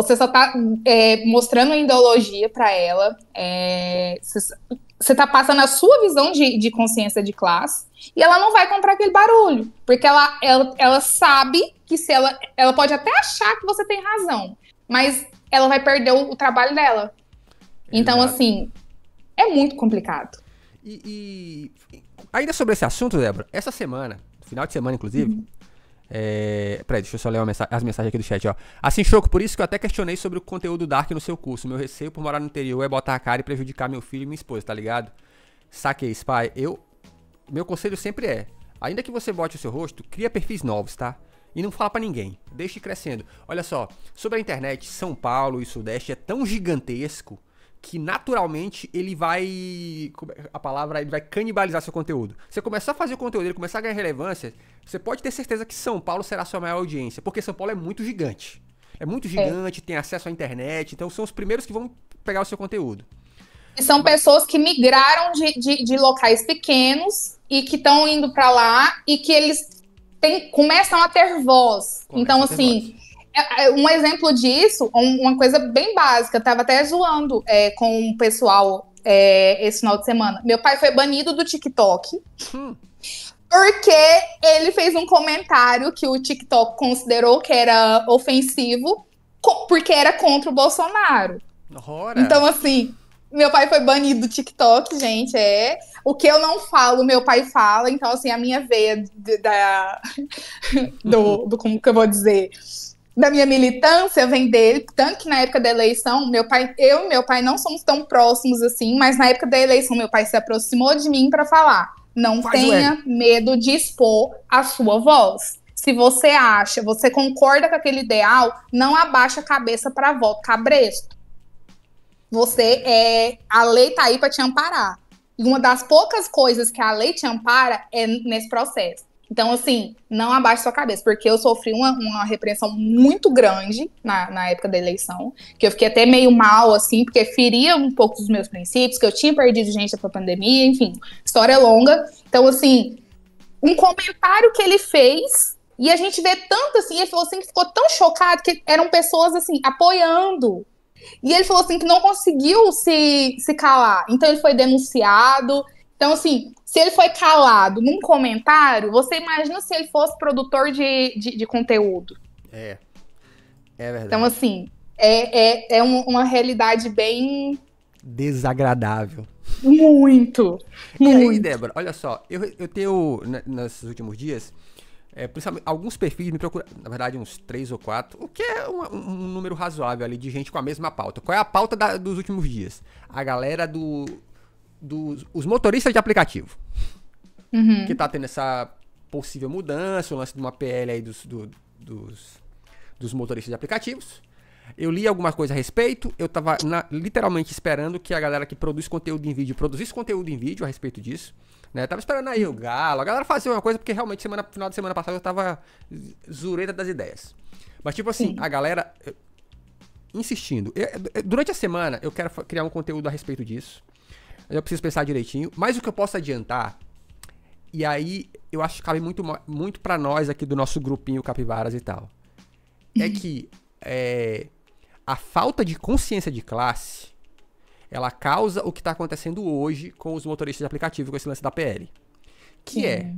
Você só está é, mostrando a ideologia para ela. É, você está passando a sua visão de, de, consciência de classe e ela não vai comprar aquele barulho. Porque ela, ela, ela sabe que se ela. Ela pode até achar que você tem razão, mas ela vai perder o, o trabalho dela. Então, Exato. assim, é muito complicado. E, e, ainda sobre esse assunto, Débora, essa semana, final de semana, inclusive, uhum. É... Peraí, deixa eu só ler as mensagens aqui do chat, ó. Assim, Choco, por isso que eu até questionei sobre o conteúdo Dark no seu curso. Meu receio por morar no interior é botar a cara e prejudicar meu filho e minha esposa, tá ligado? Saquei, Spy. Eu... Meu conselho sempre é, ainda que você bote o seu rosto, cria perfis novos, tá? E não fala para ninguém. Deixe crescendo. Olha só, sobre a internet, São Paulo e Sudeste é tão gigantesco que naturalmente ele vai. É, a palavra ele vai canibalizar seu conteúdo. Você começar a fazer o conteúdo, ele começar a ganhar relevância, você pode ter certeza que São Paulo será a sua maior audiência, porque São Paulo é muito gigante. É muito é. gigante, é. tem acesso à internet, então são os primeiros que vão pegar o seu conteúdo. E são Mas... pessoas que migraram de, de, de, locais pequenos e que estão indo para lá e que eles começam a ter voz. Começa então, ter assim. Voz é, é, um exemplo disso, uma coisa bem básica, tava até zoando é, com o pessoal é, esse final de semana. Meu pai foi banido do TikTok. Hum. Porque ele fez um comentário que o TikTok considerou que era ofensivo, porque era contra o Bolsonaro. Então, assim, meu pai foi banido do TikTok, gente, é. O que eu não falo, meu pai fala. Então, assim, a minha veia da. [LAUGHS] do, do como que eu vou dizer? da minha militância vem dele, tanto que na época da eleição, meu pai, eu e meu pai não somos tão próximos assim, mas na época da eleição meu pai se aproximou de mim para falar: "Não Faz tenha medo de expor a sua voz. Se você acha, você concorda com aquele ideal, não abaixa a cabeça para voto cabresto. Você é a lei tá aí para te amparar. E uma das poucas coisas que a lei te ampara é nesse processo então, assim, não abaixe sua cabeça, porque eu sofri uma, uma repreensão muito grande na, na época da eleição, que eu fiquei até meio mal, assim, porque feria um pouco dos meus princípios, que eu tinha perdido gente para pandemia, enfim, história longa. Então, assim, um comentário que ele fez, e a gente vê tanto assim, ele falou assim que ficou tão chocado que eram pessoas assim, apoiando. E ele falou assim que não conseguiu se, se calar. Então ele foi denunciado. Então, assim, se ele foi calado num comentário, você imagina se ele fosse produtor de, de, de conteúdo. É. É verdade. Então, assim, é, é, é uma realidade bem. Desagradável. Muito. muito. E aí, Débora, olha só, eu, eu tenho, né, nesses últimos dias, é, alguns perfis me procuram, na verdade, uns três ou quatro, o que é um, um, número razoável ali de gente com a mesma pauta. Qual é a pauta da, dos últimos dias? A galera do dos os motoristas de aplicativo. Uhum. Que tá tendo essa possível mudança, o lance de uma PL aí dos, do, dos, dos motoristas de aplicativos. Eu li alguma coisa a respeito, eu tava na, literalmente esperando que a galera que produz conteúdo em vídeo produzisse conteúdo em vídeo a respeito disso. Né? tava esperando aí o uhum. Galo, a galera fazer uma coisa, porque realmente semana, final de semana passada eu tava zureta das ideias. Mas tipo assim, Sim. a galera. Insistindo. Eu, durante a semana eu quero criar um conteúdo a respeito disso. Eu preciso pensar direitinho. Mas o que eu posso adiantar, e aí eu acho que cabe muito, muito para nós aqui do nosso grupinho Capivaras e tal, é que [LAUGHS] é, a falta de consciência de classe, ela causa o que está acontecendo hoje com os motoristas de aplicativo, com esse lance da PL. Que é, é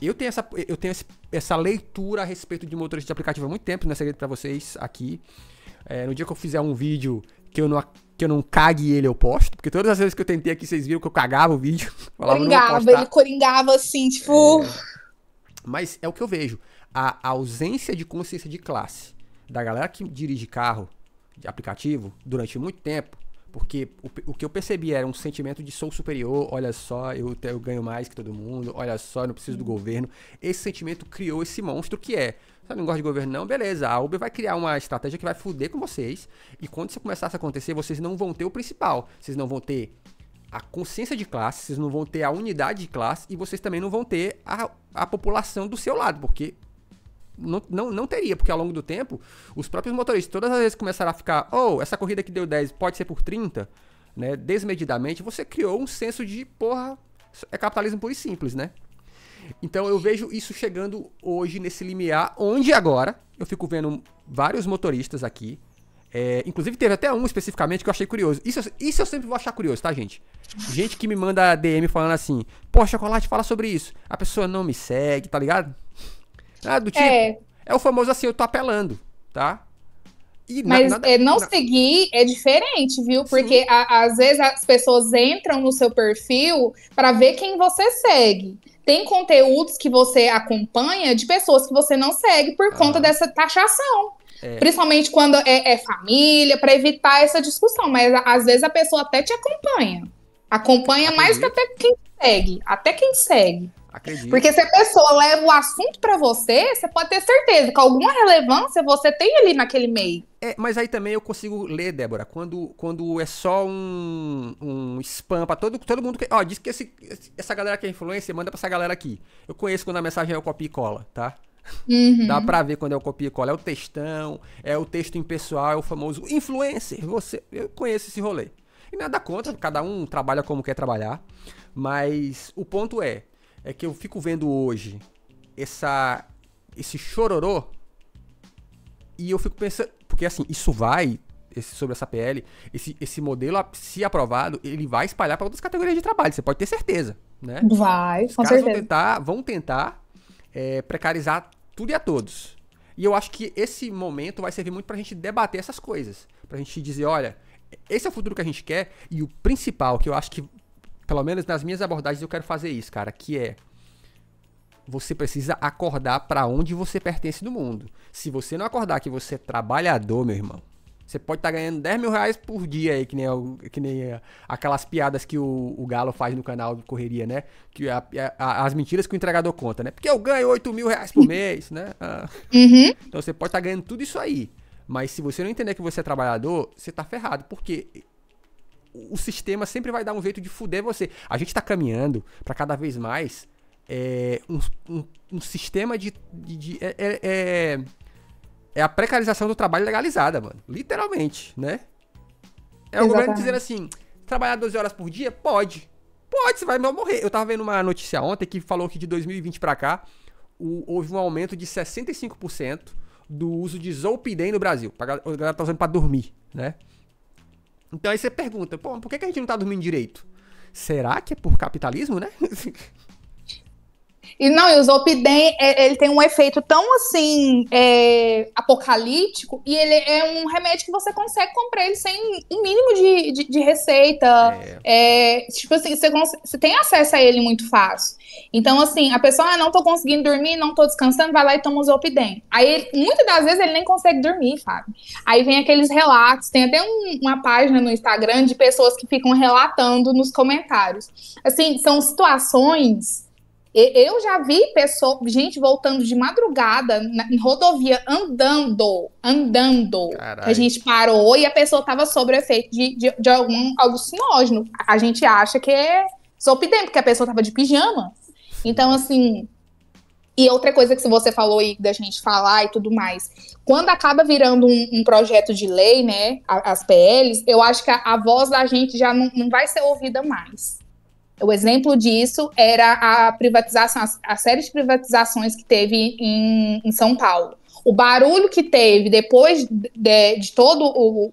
eu tenho, essa, eu tenho essa leitura a respeito de motorista de aplicativo há muito tempo, não é segredo pra vocês aqui. É, no dia que eu fizer um vídeo que eu não, que eu não cague ele, eu posto. Porque todas as vezes que eu tentei aqui, vocês viram que eu cagava o vídeo. [LAUGHS] Falava, coringava, ele coringava assim, tipo. É... Uh. Mas é o que eu vejo. A ausência de consciência de classe da galera que dirige carro de aplicativo durante muito tempo. Porque o, o que eu percebi era um sentimento de sou superior, olha só, eu, eu ganho mais que todo mundo, olha só, eu não preciso do governo. Esse sentimento criou esse monstro que é você não gosta de governo, não? Beleza, a Uber vai criar uma estratégia que vai fuder com vocês. E quando isso começar a acontecer, vocês não vão ter o principal. Vocês não vão ter a consciência de classe, vocês não vão ter a unidade de classe e vocês também não vão ter a, a população do seu lado, porque não, não, não teria, porque ao longo do tempo, os próprios motoristas, todas as vezes começaram a ficar, oh, essa corrida que deu 10 pode ser por 30, né? Desmedidamente, você criou um senso de, porra, é capitalismo puro e simples, né? Então eu vejo isso chegando hoje nesse limiar, onde agora eu fico vendo vários motoristas aqui. É, inclusive teve até um especificamente que eu achei curioso. Isso, isso eu sempre vou achar curioso, tá, gente? Gente que me manda DM falando assim, pô, chocolate, fala sobre isso. A pessoa não me segue, tá ligado? Ah, do é. tipo. É, é o famoso assim, eu tô apelando, tá? E Mas nada, é, não na... seguir é diferente, viu? Porque a, às vezes as pessoas entram no seu perfil para ver quem você segue. Tem conteúdos que você acompanha de pessoas que você não segue por ah. conta dessa taxação. É. Principalmente quando é, é família, para evitar essa discussão. Mas às vezes a pessoa até te acompanha. Acompanha mais que até quem segue. Até quem segue. Acredito. Porque se a pessoa leva o assunto para você, você pode ter certeza que alguma relevância você tem ali naquele meio. É, mas aí também eu consigo ler, Débora, quando, quando é só um, um spam pra todo, todo mundo. Que, ó, diz que esse, essa galera que é influencer, manda pra essa galera aqui. Eu conheço quando a mensagem é o copia e cola, tá? Uhum. Dá pra ver quando é o copia e cola. É o textão, é o texto impessoal, é o famoso influencer. Você, eu conheço esse rolê. E nada contra, cada um trabalha como quer trabalhar. Mas o ponto é, é que eu fico vendo hoje essa esse chororô e eu fico pensando, porque assim, isso vai esse, sobre essa PL, esse, esse modelo, se aprovado, ele vai espalhar para outras categorias de trabalho, você pode ter certeza, né? Vai, Os com certeza. Vão tentar, vão tentar é, precarizar tudo e a todos. E eu acho que esse momento vai servir muito para a gente debater essas coisas, para a gente dizer, olha, esse é o futuro que a gente quer e o principal que eu acho que pelo menos nas minhas abordagens, eu quero fazer isso, cara, que é você precisa acordar para onde você pertence no mundo. Se você não acordar que você é trabalhador, meu irmão, você pode estar tá ganhando 10 mil reais por dia aí, que nem, é que nem é aquelas piadas que o, o Galo faz no canal do correria, né? Que a, a, as mentiras que o entregador conta, né? Porque eu ganho 8 mil reais por mês, né? Ah. Uhum. Então você pode estar tá ganhando tudo isso aí. Mas se você não entender que você é trabalhador, você tá ferrado. Porque o sistema sempre vai dar um jeito de fuder você. A gente tá caminhando para cada vez mais é, um, um, um, sistema de. de, de é, é, é, é a precarização do trabalho legalizada, mano. Literalmente, né? É o governo dizendo assim: trabalhar 12 horas por dia? Pode. Pode, você vai morrer. Eu tava vendo uma notícia ontem que falou que de 2020 para cá o, houve um aumento de 65% do uso de Zolpidem no Brasil. A galera tá usando pra dormir, né? Então aí você pergunta, pô, por que a gente não tá dormindo direito? Será que é por capitalismo, né? [LAUGHS] E não, e o Zolpidem, é, ele tem um efeito tão assim é, apocalíptico e ele é um remédio que você consegue comprar ele sem um mínimo de, de, de receita. É. É, tipo assim, você, você, tem acesso a ele muito fácil. Então, assim, a pessoa, ah, não tô conseguindo dormir, não tô descansando, vai lá e toma o Zolpidem. Aí, muitas das vezes, ele nem consegue dormir, sabe Aí vem aqueles relatos, tem até um, uma página no Instagram de pessoas que ficam relatando nos comentários. Assim, são situações eu já vi pessoa, gente voltando de madrugada na, em rodovia andando, andando. Carai. A gente parou e a pessoa estava sob efeito de, de, de, algum alucinógeno. A gente acha que é zolpidem, porque a pessoa estava de pijama. Então, assim. E outra coisa que você falou aí da gente falar e tudo mais. Quando acaba virando um, um projeto de lei, né? As PLs, eu acho que a, a voz da gente já não, não vai ser ouvida mais. O exemplo disso era a privatização, a, série de privatizações que teve em, em São Paulo. O barulho que teve depois de, de todo o,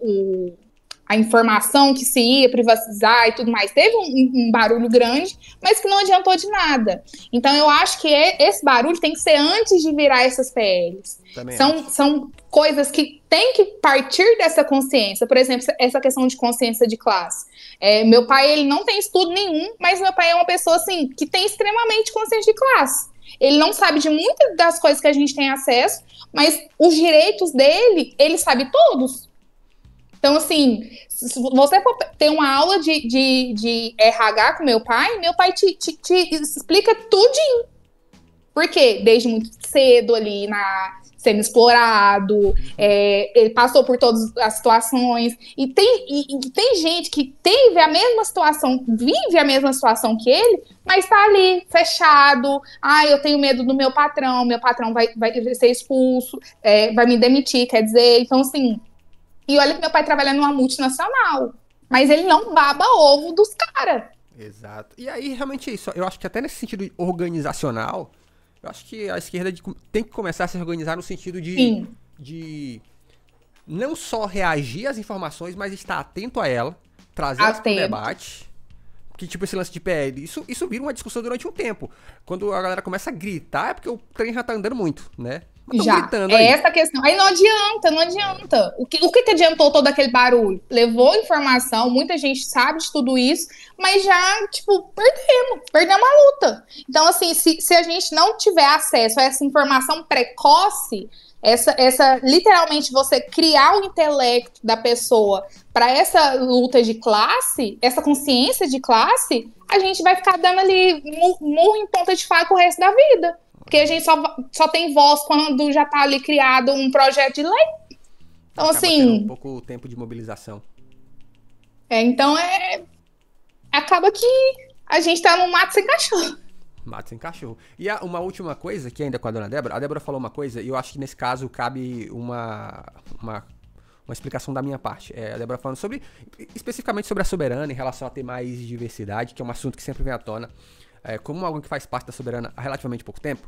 o a informação que se ia privatizar e tudo mais. Teve um, um, barulho grande, mas que não adiantou de nada. Então, eu acho que é, esse barulho tem que ser antes de virar essas PLs. são, são coisas que tem que partir dessa consciência. Por exemplo, essa questão de consciência de classe. É, meu pai, ele não tem estudo nenhum, mas meu pai é uma pessoa, assim, que tem extremamente consciência de classe. Ele não sabe de muitas das coisas que a gente tem acesso, mas os direitos dele, ele sabe todos. Então, assim, se você for ter uma aula de, de, de RH com meu pai, meu pai te, te, te explica tudinho. Por quê? Desde muito cedo ali na, sendo explorado, uhum. é, ele passou por todas as situações. E tem, e, e tem gente que teve a mesma situação, vive a mesma situação que ele, mas tá ali, fechado. Ah, eu tenho medo do meu patrão, meu patrão vai, vai ser expulso, é, vai me demitir, quer dizer. Então, assim. E olha que meu pai trabalha numa multinacional, mas ele não baba ovo dos caras. Exato. E aí, realmente é isso. Eu acho que até nesse sentido organizacional eu acho que a esquerda tem que começar a se organizar no sentido de, de não só reagir às informações, mas estar atento a ela, trazer para o debate. Que tipo esse lance de PL, isso, isso vira uma discussão durante um tempo. Quando a galera começa a gritar, é porque o trem já tá andando muito, né? Já. é essa questão. Aí não adianta, não adianta. O que, o que te adiantou todo aquele barulho? Levou informação, muita gente sabe de tudo isso, mas já, tipo, perdemos, perdemos a luta. Então, assim, se, se a gente não tiver acesso a essa informação precoce, essa, essa literalmente você criar o intelecto da pessoa para essa luta de classe, essa consciência de classe, a gente vai ficar dando ali murro em ponta de faca o resto da vida. Porque a gente só, só tem voz quando já tá ali criado um projeto de lei. Então, Acaba assim. Um pouco tempo de mobilização. É, então é. Acaba que a gente tá no mato sem cachorro. Mato sem cachorro. E uma última coisa, que ainda é com a dona Débora, a Débora falou uma coisa, e eu acho que nesse caso cabe uma, uma, uma explicação da minha parte. É, a Débora falando sobre, especificamente sobre a soberana, em relação a ter mais diversidade, que é um assunto que sempre vem à tona é, como algo que faz parte da soberana há relativamente pouco tempo,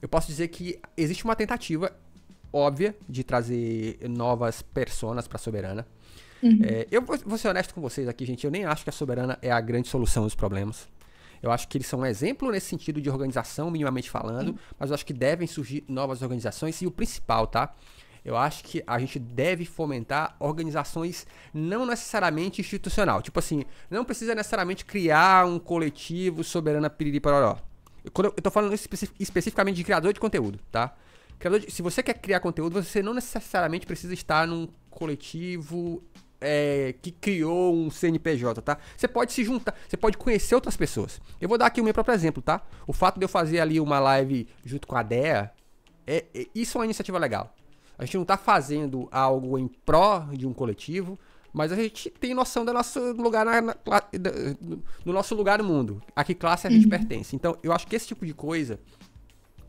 eu posso dizer que existe uma tentativa óbvia de trazer novas personas para a soberana. Uhum. É, eu vou, vou ser honesto com vocês aqui, gente. Eu nem acho que a soberana é a grande solução dos problemas. Eu acho que eles são um exemplo nesse sentido de organização, minimamente falando, uhum. mas eu acho que devem surgir novas organizações. E o principal, tá? Eu acho que a gente deve fomentar organizações não necessariamente institucional. Tipo assim, não precisa necessariamente criar um coletivo soberano piriri pororó. eu tô falando especificamente de criador de conteúdo, tá? Criador de, se você quer criar conteúdo, você não necessariamente precisa estar num coletivo é, que criou um CNPJ, tá? Você pode se juntar, você pode conhecer outras pessoas. Eu vou dar aqui o meu próprio exemplo, tá? O fato de eu fazer ali uma live junto com a DEA, é, é, isso é uma iniciativa legal. A gente não está fazendo algo em pró de um coletivo, mas a gente tem noção do nosso lugar na, na, do nosso lugar no mundo, a que classe a gente uhum. pertence. Então, eu acho que esse tipo de coisa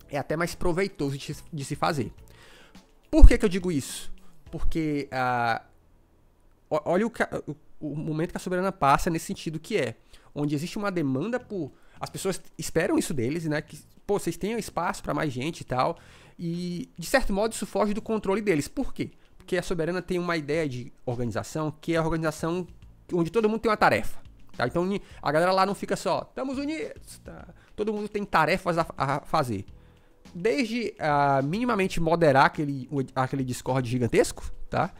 é até mais proveitoso de, de se fazer. Por que, que eu digo isso? Porque uh, olha o, o momento que a soberana passa nesse sentido que é, onde existe uma demanda por as pessoas esperam isso deles, né? Que, pô, vocês tenham espaço para mais gente e tal. E, de certo modo, isso foge do controle deles. Por quê? Porque a Soberana tem uma ideia de organização que é a organização onde todo mundo tem uma tarefa. Tá? Então, a galera lá não fica só, estamos unidos, tá? Todo mundo tem tarefas a, a fazer desde uh, minimamente moderar aquele, aquele Discord gigantesco, tá?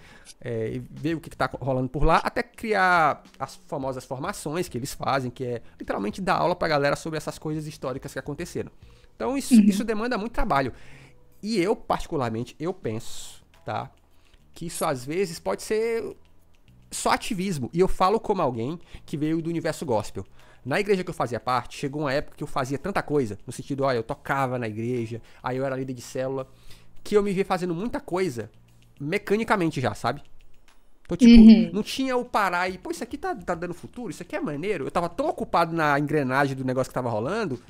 É, ver o que está rolando por lá, até criar as famosas formações que eles fazem, que é literalmente dar aula para a galera sobre essas coisas históricas que aconteceram. Então isso, uhum. isso demanda muito trabalho. E eu, particularmente, eu penso, tá? Que isso às vezes pode ser só ativismo. E eu falo como alguém que veio do universo gospel. Na igreja que eu fazia parte, chegou uma época que eu fazia tanta coisa, no sentido, olha, eu tocava na igreja, aí eu era líder de célula, que eu me vi fazendo muita coisa mecanicamente já, sabe? Então, tipo, uhum. não tinha o parar e, pô, isso aqui tá, tá dando futuro, isso aqui é maneiro. Eu tava tão ocupado na engrenagem do negócio que tava rolando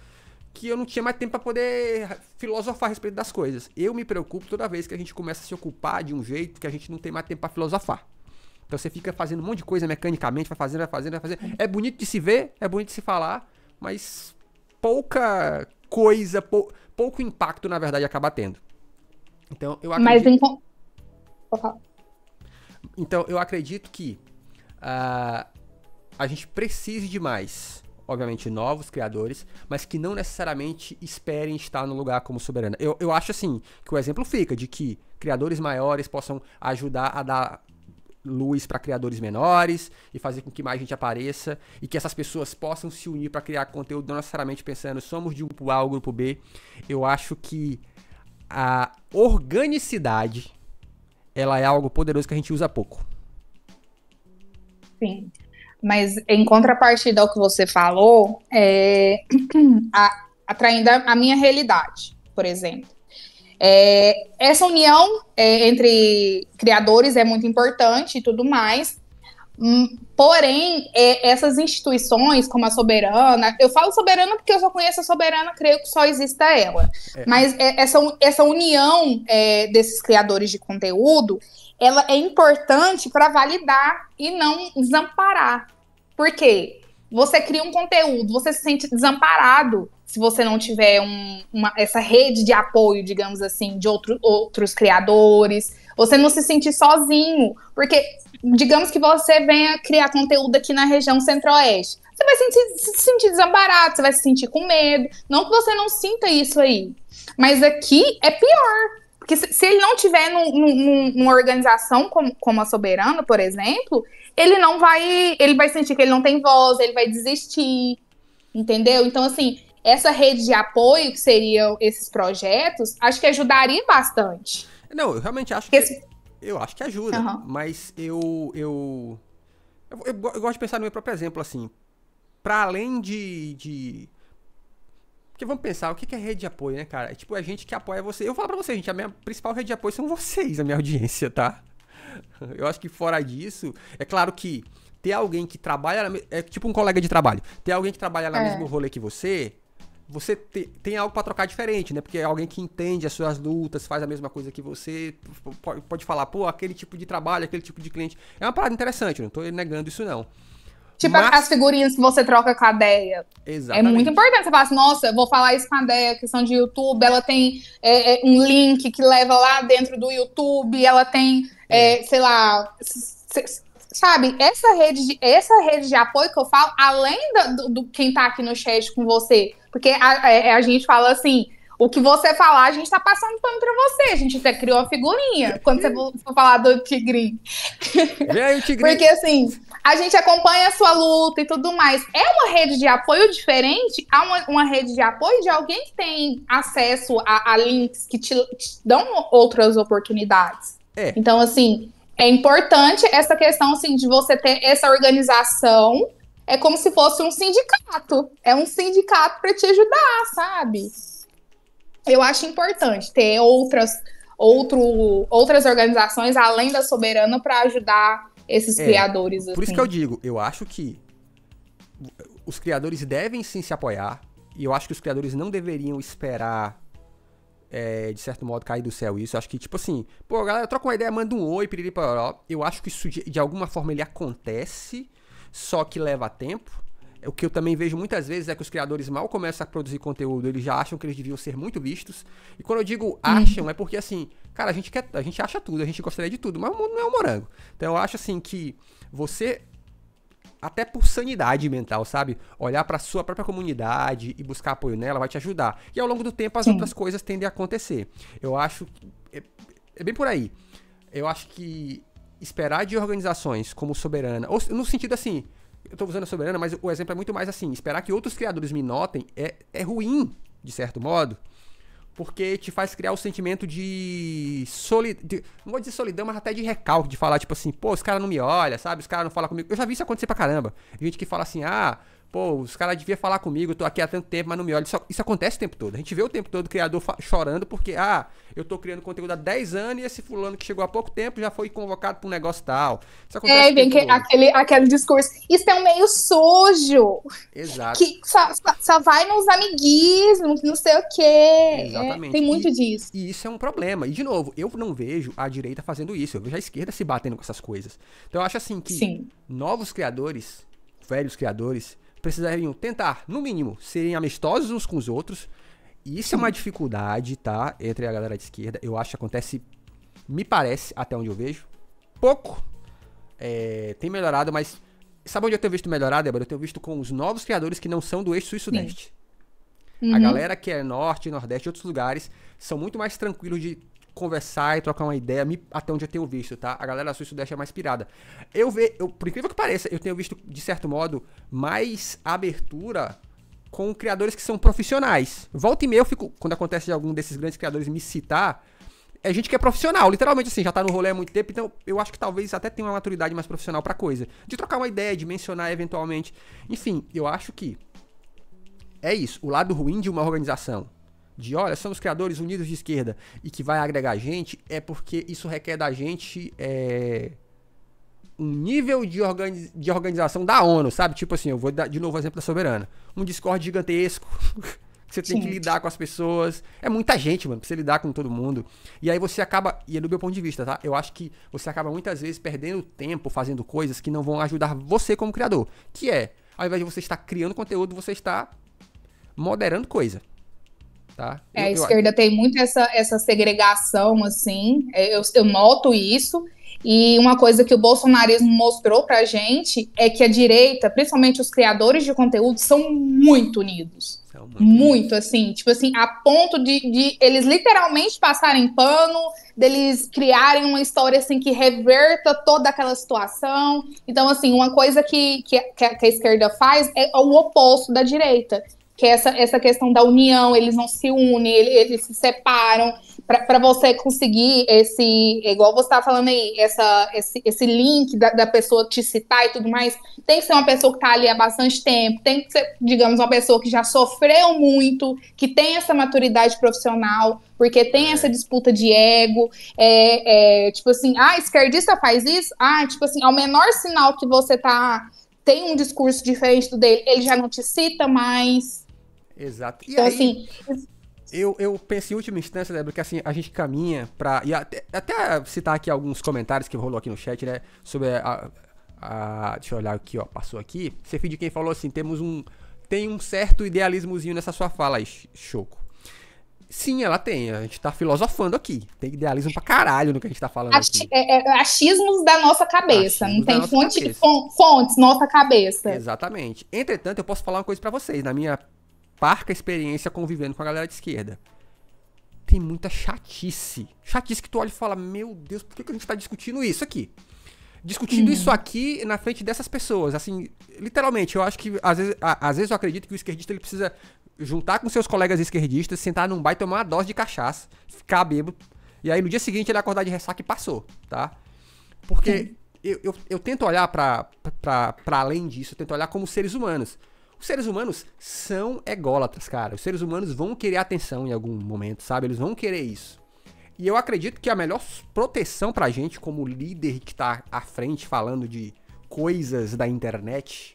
que eu não tinha mais tempo para poder filosofar a respeito das coisas. Eu me preocupo toda vez que a gente começa a se ocupar de um jeito que a gente não tem mais tempo para filosofar. Então você fica fazendo um monte de coisa mecanicamente, vai fazendo, vai fazendo, vai fazendo. É bonito de se ver, é bonito de se falar, mas pouca coisa, pou, pouco impacto, na verdade, acaba tendo. Então, eu acredito... Mas então então, eu acredito que uh, a gente precise de mais, obviamente, novos criadores, mas que não necessariamente esperem estar no lugar como soberana. Eu, eu acho, assim, que o exemplo fica de que criadores maiores possam ajudar a dar luz para criadores menores e fazer com que mais gente apareça e que essas pessoas possam se unir para criar conteúdo, não necessariamente pensando somos de grupo A ou grupo B. Eu acho que a organicidade ela é algo poderoso que a gente usa pouco. Sim. Mas em contrapartida ao que você falou, é, [CLEARS THROAT] a, atraindo a minha realidade, por exemplo. É, essa união é, entre criadores é muito importante e tudo mais, Hum, porém, é, essas instituições, como a Soberana, eu falo Soberana porque eu só conheço a Soberana, creio que só exista ela. É. Mas é, essa, essa união é, desses criadores de conteúdo, ela é importante para validar e não desamparar. Por quê? Você cria um conteúdo, você se sente desamparado se você não tiver um, uma, essa rede de apoio, digamos assim, de outro, outros criadores você não se sentir sozinho, porque digamos que você venha criar conteúdo aqui na região centro-oeste. Você vai se sentir desamparado, você vai se sentir com medo. Não que você não sinta isso aí. Mas aqui é pior. Porque se, se ele não tiver num, num, numa organização como, como a Soberana, por exemplo, ele não vai. Ele vai sentir que ele não tem voz, ele vai desistir. Entendeu? Então, assim, essa rede de apoio que seriam esses projetos, acho que ajudaria bastante. Não, eu realmente acho que. Esse... Eu acho que ajuda, uhum. mas eu eu, eu eu, eu. gosto de pensar no meu próprio exemplo, assim. Para além de, de. Porque vamos pensar, o que é rede de apoio, né, cara? É tipo a gente que apoia você. Eu falo pra vocês, gente, a minha principal rede de apoio são vocês, a minha [LAUGHS] audiência, tá? Eu acho que fora disso, é claro que ter alguém que trabalha. É tipo um colega de trabalho. Ter alguém que trabalha no é. mesmo rolê que você você te, tem algo para trocar diferente, né? Porque é alguém que entende as suas lutas, faz a mesma coisa que você, pode, pode falar, pô, aquele tipo de trabalho, aquele tipo de cliente. É uma parada interessante, não tô negando isso não. Tipo Mas... as figurinhas que você troca com a Deia. Exato. É muito importante. Você fala assim, nossa, vou falar isso com a Deia, questão de YouTube. Ela tem é, é, um link que leva lá dentro do YouTube. Ela tem, é. É, sei lá. Sabe, essa rede, de, essa rede de apoio que eu falo, além do, do quem tá aqui no chat com você, porque a, é, é, a, gente fala assim. O que você falar, a gente tá passando pano pra você. A gente até criou a figurinha quando você for falar do Tigrinho. Vem aí o [LAUGHS] Tigrinho. Porque assim, a gente acompanha a sua luta e tudo mais. É uma rede de apoio diferente a uma, uma rede de apoio de alguém que tem acesso a, a links que te, te, dão outras oportunidades. É. Então, assim, é importante essa questão assim, de você ter essa organização é como se fosse um sindicato. É um sindicato para te ajudar, sabe? Eu acho importante ter outras, outro, outras organizações além da Soberana para ajudar esses é, criadores. Por isso que assim. eu digo, eu acho que os criadores devem sim se apoiar. E eu acho que os criadores não deveriam esperar, é, de certo modo, cair do céu isso. Eu acho que, tipo assim, pô, galera, troca uma ideia, manda um oi, piriri, Eu acho que isso, de alguma forma, ele acontece só que leva tempo. É o que eu também vejo muitas vezes é que os criadores mal começam a produzir conteúdo, eles já acham que eles deviam ser muito vistos. E quando eu digo uhum. acham, é porque assim, cara, a gente quer, a gente acha tudo, a gente gostaria de tudo, mas o mundo não é um morango. Então eu acho assim que você até por sanidade mental, sabe? Olhar para sua própria comunidade e buscar apoio nela vai te ajudar. E ao longo do tempo as Sim. outras coisas tendem a acontecer. Eu acho que é, é bem por aí. Eu acho que esperar de organizações como Soberana, ou no sentido assim, eu estou usando a Soberana, mas o exemplo é muito mais assim, esperar que outros criadores me notem é, é ruim, de certo modo, porque te faz criar o um sentimento de solidão, não vou dizer solidão, mas até de recalque, de falar tipo assim, pô, os caras não me olham, sabe, os caras não falam comigo, eu já vi isso acontecer pra caramba, gente que fala assim, ah, Pô, os caras deviam falar comigo, eu tô aqui há tanto tempo, mas não me olha. Isso, isso, acontece o tempo todo. A gente vê o tempo todo o criador chorando porque, ah, eu tô criando conteúdo há 10 anos e esse fulano que chegou há pouco tempo já foi convocado pra um negócio tal. Isso acontece. É, vem aquele, aquele discurso. Isso é um meio sujo. Exato. Que só, só, só vai nos amiguismos, não sei o quê. Exatamente. É, tem muito e, disso. E isso é um problema. E, de novo, eu não vejo a direita fazendo isso. Eu vejo a esquerda se batendo com essas coisas. Então, eu acho assim que Sim. novos criadores, velhos criadores, precisariam tentar, no mínimo, serem amistosos uns com os outros. E isso Sim. é uma dificuldade, tá? Entre a galera de esquerda. Eu acho que acontece, me parece, até onde eu vejo, pouco. É, tem melhorado, mas. Sabe onde eu tenho visto melhorar, Débora? Eu tenho visto com os novos criadores que não são do eixo sul-sudeste. Uhum. A galera que é norte, nordeste e outros lugares são muito mais tranquilos de conversar e trocar uma ideia, me, até onde eu tenho visto, tá? A galera da Suíça e Sudeste é mais pirada. Eu vejo, por incrível que pareça, eu tenho visto, de certo modo, mais abertura com criadores que são profissionais. Volta e meia eu fico, quando acontece de algum desses grandes criadores me citar, é gente que é profissional, literalmente assim, já tá no rolê há muito tempo, então eu acho que talvez até tenha uma maturidade mais profissional pra coisa. De trocar uma ideia, de mencionar eventualmente. Enfim, eu acho que é isso. O lado ruim de uma organização de olha, somos criadores unidos de esquerda e que vai agregar gente, é porque isso requer da gente é, um nível de, organiz, de organização da ONU, sabe? Tipo assim, eu vou dar de novo o exemplo da soberana. Um Discord gigantesco. [LAUGHS] você tem Sim. que lidar com as pessoas. É muita gente, mano, pra você lidar com todo mundo. E aí você acaba, e é do meu ponto de vista, tá? Eu acho que você acaba muitas vezes perdendo tempo fazendo coisas que não vão ajudar você como criador. Que é, ao invés de você estar criando conteúdo, você está moderando coisa. Tá? É, eu, a esquerda eu... tem muito essa, essa segregação, assim, é, eu, eu noto isso, e uma coisa que o bolsonarismo mostrou pra gente é que a direita, principalmente os criadores de conteúdo, são muito unidos. muito, muito assim, tipo assim, a ponto de, de, eles literalmente passarem pano, deles criarem uma história assim que reverta toda aquela situação. Então, assim, uma coisa que, que, que a esquerda faz é o oposto da direita que é essa, essa questão da união, eles não se unem, eles, se separam, para você conseguir esse, é igual você estava tá falando aí, essa, esse, esse link da, da, pessoa te citar e tudo mais, tem que ser uma pessoa que está ali há bastante tempo, tem que ser, digamos, uma pessoa que já sofreu muito, que tem essa maturidade profissional, porque tem essa disputa de ego, é, é tipo assim, ah, esquerdista faz isso, ah, tipo assim, ao menor sinal que você tá tem um discurso diferente do dele, ele já não te cita mais. Exato. E então, aí, assim. Eu, eu penso em última instância, né, Débora, que assim, a gente caminha pra. E até, até citar aqui alguns comentários que rolou aqui no chat, né? Sobre a, a. deixa eu olhar aqui, ó. Passou aqui. Você de quem falou assim: temos um. Tem um certo idealismozinho nessa sua fala aí, Choco. Sim, ela tem. A gente tá filosofando aqui. Tem idealismo pra caralho no que a gente tá falando. Aqui. É, é, é achismos da nossa cabeça. Achismos não tem fonte, cabeça. fontes, nossa cabeça. Exatamente. Entretanto, eu posso falar uma coisa para vocês. Na minha parca experiência convivendo com a galera de esquerda. Tem muita chatice. Chatice que tu olha e fala: Meu Deus, por que, que a gente tá discutindo isso aqui? Discutindo Sim. isso uhum. aqui na frente dessas pessoas. Assim, literalmente, eu acho que às vezes, às vezes eu acredito que o esquerdista ele precisa juntar com seus colegas esquerdistas, sentar num bar e tomar uma dose de cachaça, ficar bêbado. E aí no dia seguinte ele acordar de ressaca e passou, tá? Porque eu, eu, eu, tento olhar para além disso, eu tento olhar como seres humanos. Os seres humanos são ególatras, cara. Os seres humanos vão querer atenção em algum momento, sabe? Eles vão querer isso. E eu acredito que a melhor proteção pra gente, como líder que tá à frente falando de coisas da internet,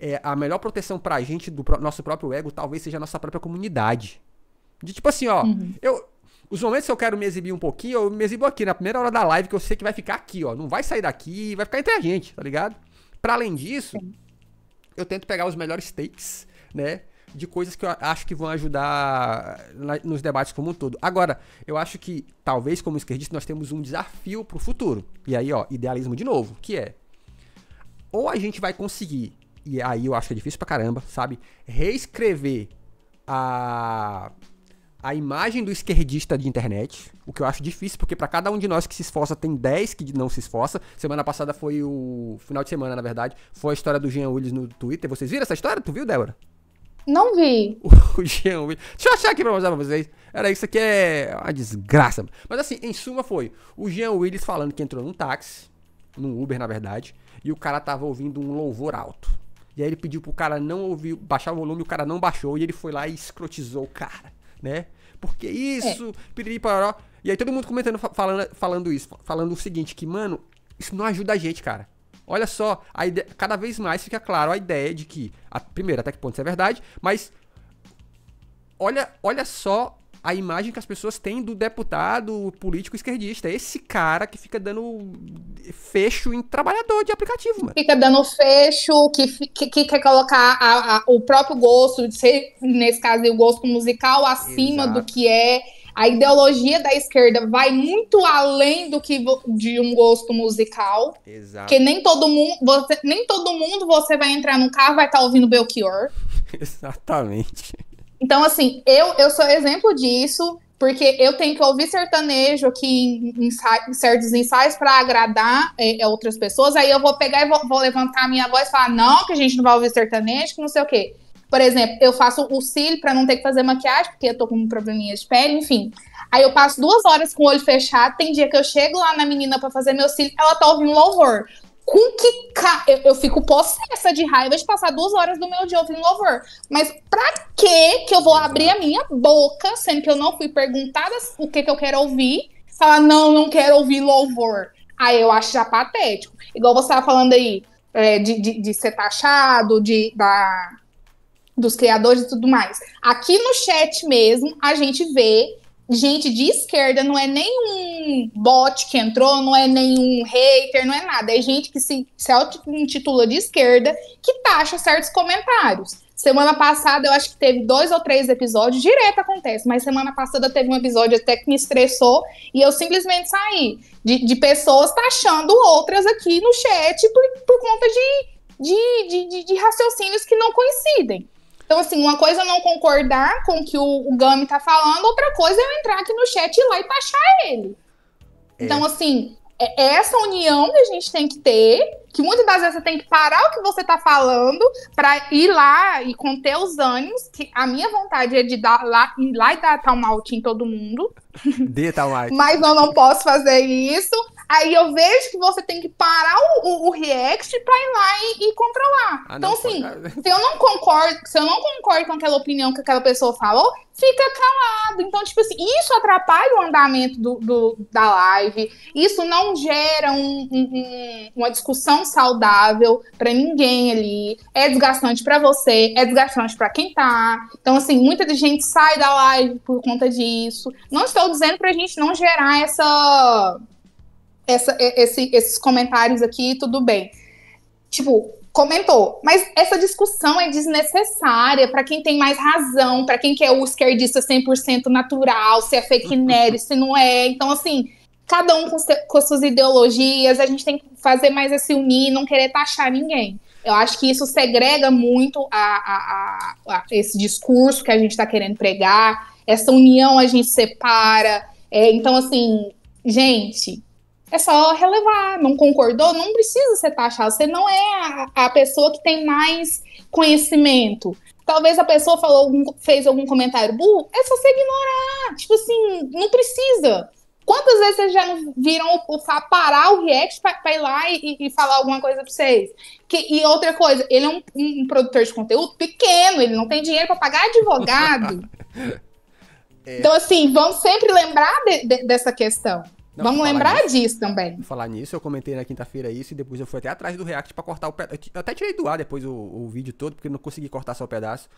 é, a melhor proteção pra gente do pro nosso próprio ego talvez seja a nossa própria comunidade. De tipo assim, ó, uhum. eu. Os momentos que eu quero me exibir um pouquinho, eu me exibo aqui, na primeira hora da live, que eu sei que vai ficar aqui, ó. Não vai sair daqui, vai ficar entre a gente, tá ligado? Para além disso. Sim eu tento pegar os melhores takes, né? De coisas que eu acho que vão ajudar na, nos debates como um todo. Agora, eu acho que, talvez, como esquerdista, nós temos um desafio para o futuro. E aí, ó, idealismo de novo, que é. Ou a gente vai conseguir, e aí eu acho que é difícil pra caramba, sabe? Reescrever a a imagem do esquerdista de internet, o que eu acho difícil, porque para cada um de nós que se esforça tem 10 que não se esforça. Semana passada foi o final de semana, na verdade, foi a história do Jean Willis no Twitter. Vocês viram essa história? Tu viu, Débora? Não vi. O, Jean Willis. Deixa eu achar aqui pra mostrar pra vocês. Era isso aqui é uma desgraça. Mas assim, em suma foi o Jean Willis falando que entrou num táxi, num Uber, na verdade, e o cara tava ouvindo um louvor alto. E aí ele pediu pro cara não ouvir, baixar o volume, o cara não baixou e ele foi lá e escrotizou o cara né? Porque isso, é. piriri, E aí todo mundo comentando, falando, falando isso, falando o seguinte, que, mano, isso não ajuda a gente, cara. Olha só, a ideia, cada vez mais fica claro a ideia de que, a, primeiro, até que ponto isso é verdade, mas olha, olha só a imagem que as pessoas têm do deputado político esquerdista. Esse cara que fica dando fecho em trabalhador de aplicativo, mano. Fica dando fecho, que, que, que quer colocar a, a, o próprio gosto, ser, nesse caso o gosto musical, acima Exato. do que é. A ideologia da esquerda vai muito além do que de um gosto musical. Exato. Porque nem todo mundo, você, nem todo mundo você vai entrar num carro vai estar tá ouvindo Belchior. [LAUGHS] Exatamente. Então, assim, eu, eu sou exemplo disso, porque eu tenho que ouvir sertanejo aqui em, em, em certos ensaios para agradar é, é, outras pessoas. Aí eu vou pegar e vou, vou levantar a minha voz e falar: não, que a gente não vai ouvir sertanejo, que não sei o quê. Por exemplo, eu faço o cílio para não ter que fazer maquiagem, porque eu tô com um probleminha de pele, enfim. Aí eu passo duas horas com o olho fechado. Tem dia que eu chego lá na menina para fazer meu cílio, ela tá ouvindo louvor com que ca... eu, eu fico possessa de raiva de passar duas horas do meu dia ouvindo louvor. Mas pra que que eu vou abrir a minha boca, sendo que eu não fui perguntada o que que eu quero ouvir, falar, não, não quero ouvir louvor. Aí eu acho já patético. Igual você tava falando aí, é, de, de, de, ser taxado, de, da, dos criadores e tudo mais. Aqui no chat mesmo, a gente vê gente de esquerda, não é nenhum bot que entrou, não é nenhum hater, não é nada. É gente que se, se auto-intitula de esquerda que taxa certos comentários. Semana passada eu acho que teve dois ou três episódios, direto acontece, mas semana passada teve um episódio até que me estressou e eu simplesmente saí de, de pessoas taxando outras aqui no chat por, por conta de, de, de, de raciocínios que não coincidem. Então, assim, uma coisa é não concordar com o que o, o Gami tá falando, outra coisa é eu entrar aqui no chat e ir lá e baixar ele. É. Então, assim, é essa união que a gente tem que ter, que muitas das vezes você tem que parar o que você tá falando para ir lá e conter os ânimos, que a minha vontade é de dar lá, ir lá e dar tal mal em todo mundo. De tal tá, [LAUGHS] Mas eu não posso fazer isso. Aí eu vejo que você tem que parar o, o, o React pra ir lá e, e controlar. Ah, então, não, assim, se eu não concordo, se eu não concordo com aquela opinião que aquela pessoa falou, fica calado. Então, tipo assim, isso atrapalha o andamento do, do da live, isso não gera um, um, uma discussão saudável para ninguém ali. É desgastante para você, é desgastante para quem tá. Então, assim, muita gente sai da live por conta disso. Não estou dizendo pra gente não gerar essa essa, esse, esses comentários aqui, tudo bem. Tipo, comentou, mas essa discussão é desnecessária para quem tem mais razão, para quem quer é o esquerdista 100% natural, se é fake [LAUGHS] news, se não é. Então, assim, cada um com, com suas ideologias, a gente tem que fazer mais esse é unir, não querer taxar ninguém. Eu acho que isso segrega muito a, a, a, a esse discurso que a gente está querendo pregar, essa união a gente separa. É, então, assim, gente, é só relevar. Não concordou? Não precisa ser taxado. Você não é a, a pessoa que tem mais conhecimento. Talvez a pessoa falou, fez algum comentário burro, é só você ignorar. Tipo assim, não precisa. Quantas vezes vocês já viram o, o, parar o React para ir lá e, e, falar alguma coisa para vocês? Que, e outra coisa, ele é um, um, produtor de conteúdo pequeno, ele não tem dinheiro para pagar advogado. [LAUGHS] é. Então, assim, vamos sempre lembrar de, de, dessa questão. Não, Vamos lembrar nisso. disso também. Falar nisso, eu comentei na quinta-feira isso e depois eu fui até atrás do React para cortar o pedaço. Eu até tirei do ar depois o, o vídeo todo, porque eu não consegui cortar só o pedaço.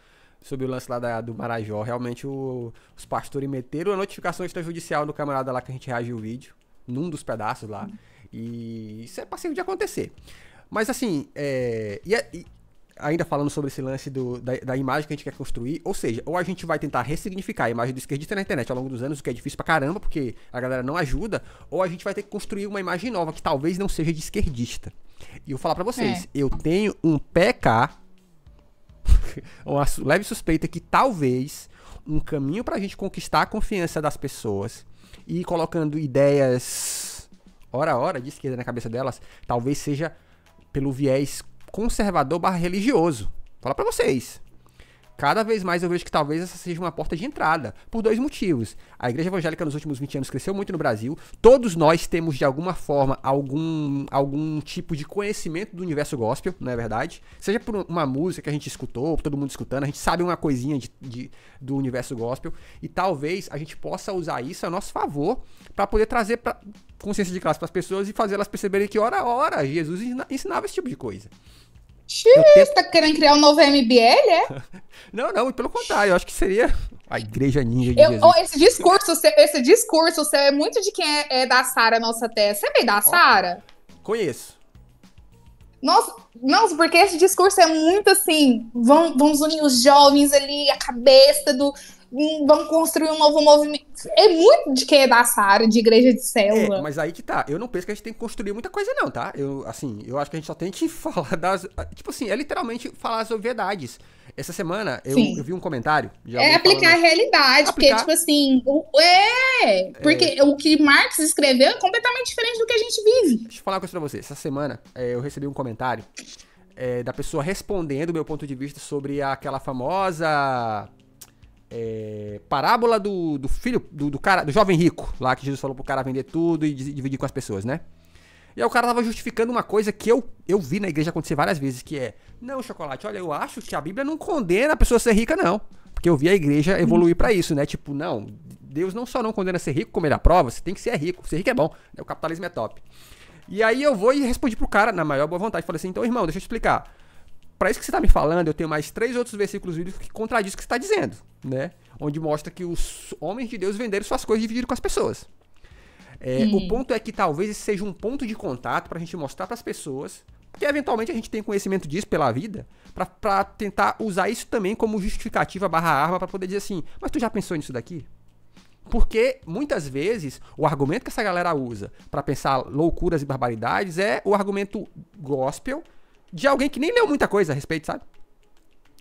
Sobre o lance lá da, do Marajó. Realmente o, os pastores meteram a notificação extrajudicial no camarada lá que a gente reagiu o vídeo. Num dos pedaços lá. E isso é passível de acontecer. Mas assim, é, e, é, e, ainda falando sobre esse lance do, da, da, imagem que a gente quer construir, ou seja, ou a gente vai tentar ressignificar a imagem do esquerdista na internet ao longo dos anos, o que é difícil pra caramba, porque a galera não ajuda, ou a gente vai ter que construir uma imagem nova que talvez não seja de esquerdista. E eu vou falar pra vocês, é. eu tenho um PK, [LAUGHS] uma leve suspeita que talvez um caminho pra gente conquistar a confiança das pessoas e colocando ideias, a hora de esquerda na cabeça delas, talvez seja pelo viés conservador barra religioso. Falar para vocês. Cada vez mais eu vejo que talvez essa seja uma porta de entrada, por dois motivos. A igreja evangélica nos últimos 20 anos cresceu muito no Brasil. Todos nós temos, de alguma forma, algum, algum tipo de conhecimento do universo gospel, não é verdade? Seja por uma música que a gente escutou, todo mundo escutando, a gente sabe uma coisinha de, de do universo gospel. E talvez a gente possa usar isso a nosso favor para poder trazer pra, consciência de classe para as pessoas e fazer elas perceberem que, ora, ora, Jesus ensinava esse tipo de coisa. Xiii, você tá querendo criar um novo MBL, é? [LAUGHS] não, não, pelo contrário, eu acho que seria a igreja ninja de eu, Jesus. Esse discurso, seu, esse discurso seu é muito de quem é, é da Sara Nossa Terra. Você é da Sara? Conheço. Nossa, nossa, porque esse discurso é muito assim, vamos, vamos unir os jovens ali, a cabeça do, vamos construir um novo movimento. É muito de quem é dessa área, de igreja de célula. É, mas aí que tá. Eu não penso que a gente tem que construir muita coisa, não, tá? Eu, assim, eu acho que a gente só tem que [LAUGHS] falar das. Tipo assim, é literalmente falar as obviedades. Essa semana eu, eu vi um comentário. é aplicar falando... a realidade, aplicar... porque, tipo assim, é. Porque é... o que Marx escreveu é completamente diferente do que a gente vive. Deixa eu falar uma coisa pra você. Essa semana é, eu recebi um comentário é, da pessoa respondendo o meu ponto de vista sobre aquela famosa é, parábola do, do filho, do, do, cara, do jovem rico, lá que Jesus falou pro cara vender tudo e dividir com as pessoas, né? E aí o cara tava justificando uma coisa que eu, eu vi na igreja acontecer várias vezes, que é, não, Chocolate, olha, eu acho que a Bíblia não condena a pessoa a ser rica, não. Porque eu vi a igreja evoluir para isso, né? Tipo, não, Deus não só não condena ser rico como ele aprova, você tem que ser rico, ser rico é bom, né? o capitalismo é top. E aí eu vou e respondi pro cara, na maior boa vontade, falei assim, então, irmão, deixa eu te explicar para isso que você está me falando, eu tenho mais três outros versículos bíblicos que contradizem o que você está dizendo, né? Onde mostra que os homens de Deus venderam suas coisas e dividiram com as pessoas. É, o uhum. ponto é que talvez esse seja um ponto de contato para a gente mostrar para as pessoas, porque eventualmente a gente tem conhecimento disso pela vida, para tentar usar isso também como justificativa barra arma para poder dizer assim, mas tu já pensou nisso daqui? Porque muitas vezes o argumento que essa galera usa para pensar loucuras e barbaridades é o argumento gospel de alguém que nem leu muita coisa a respeito, sabe?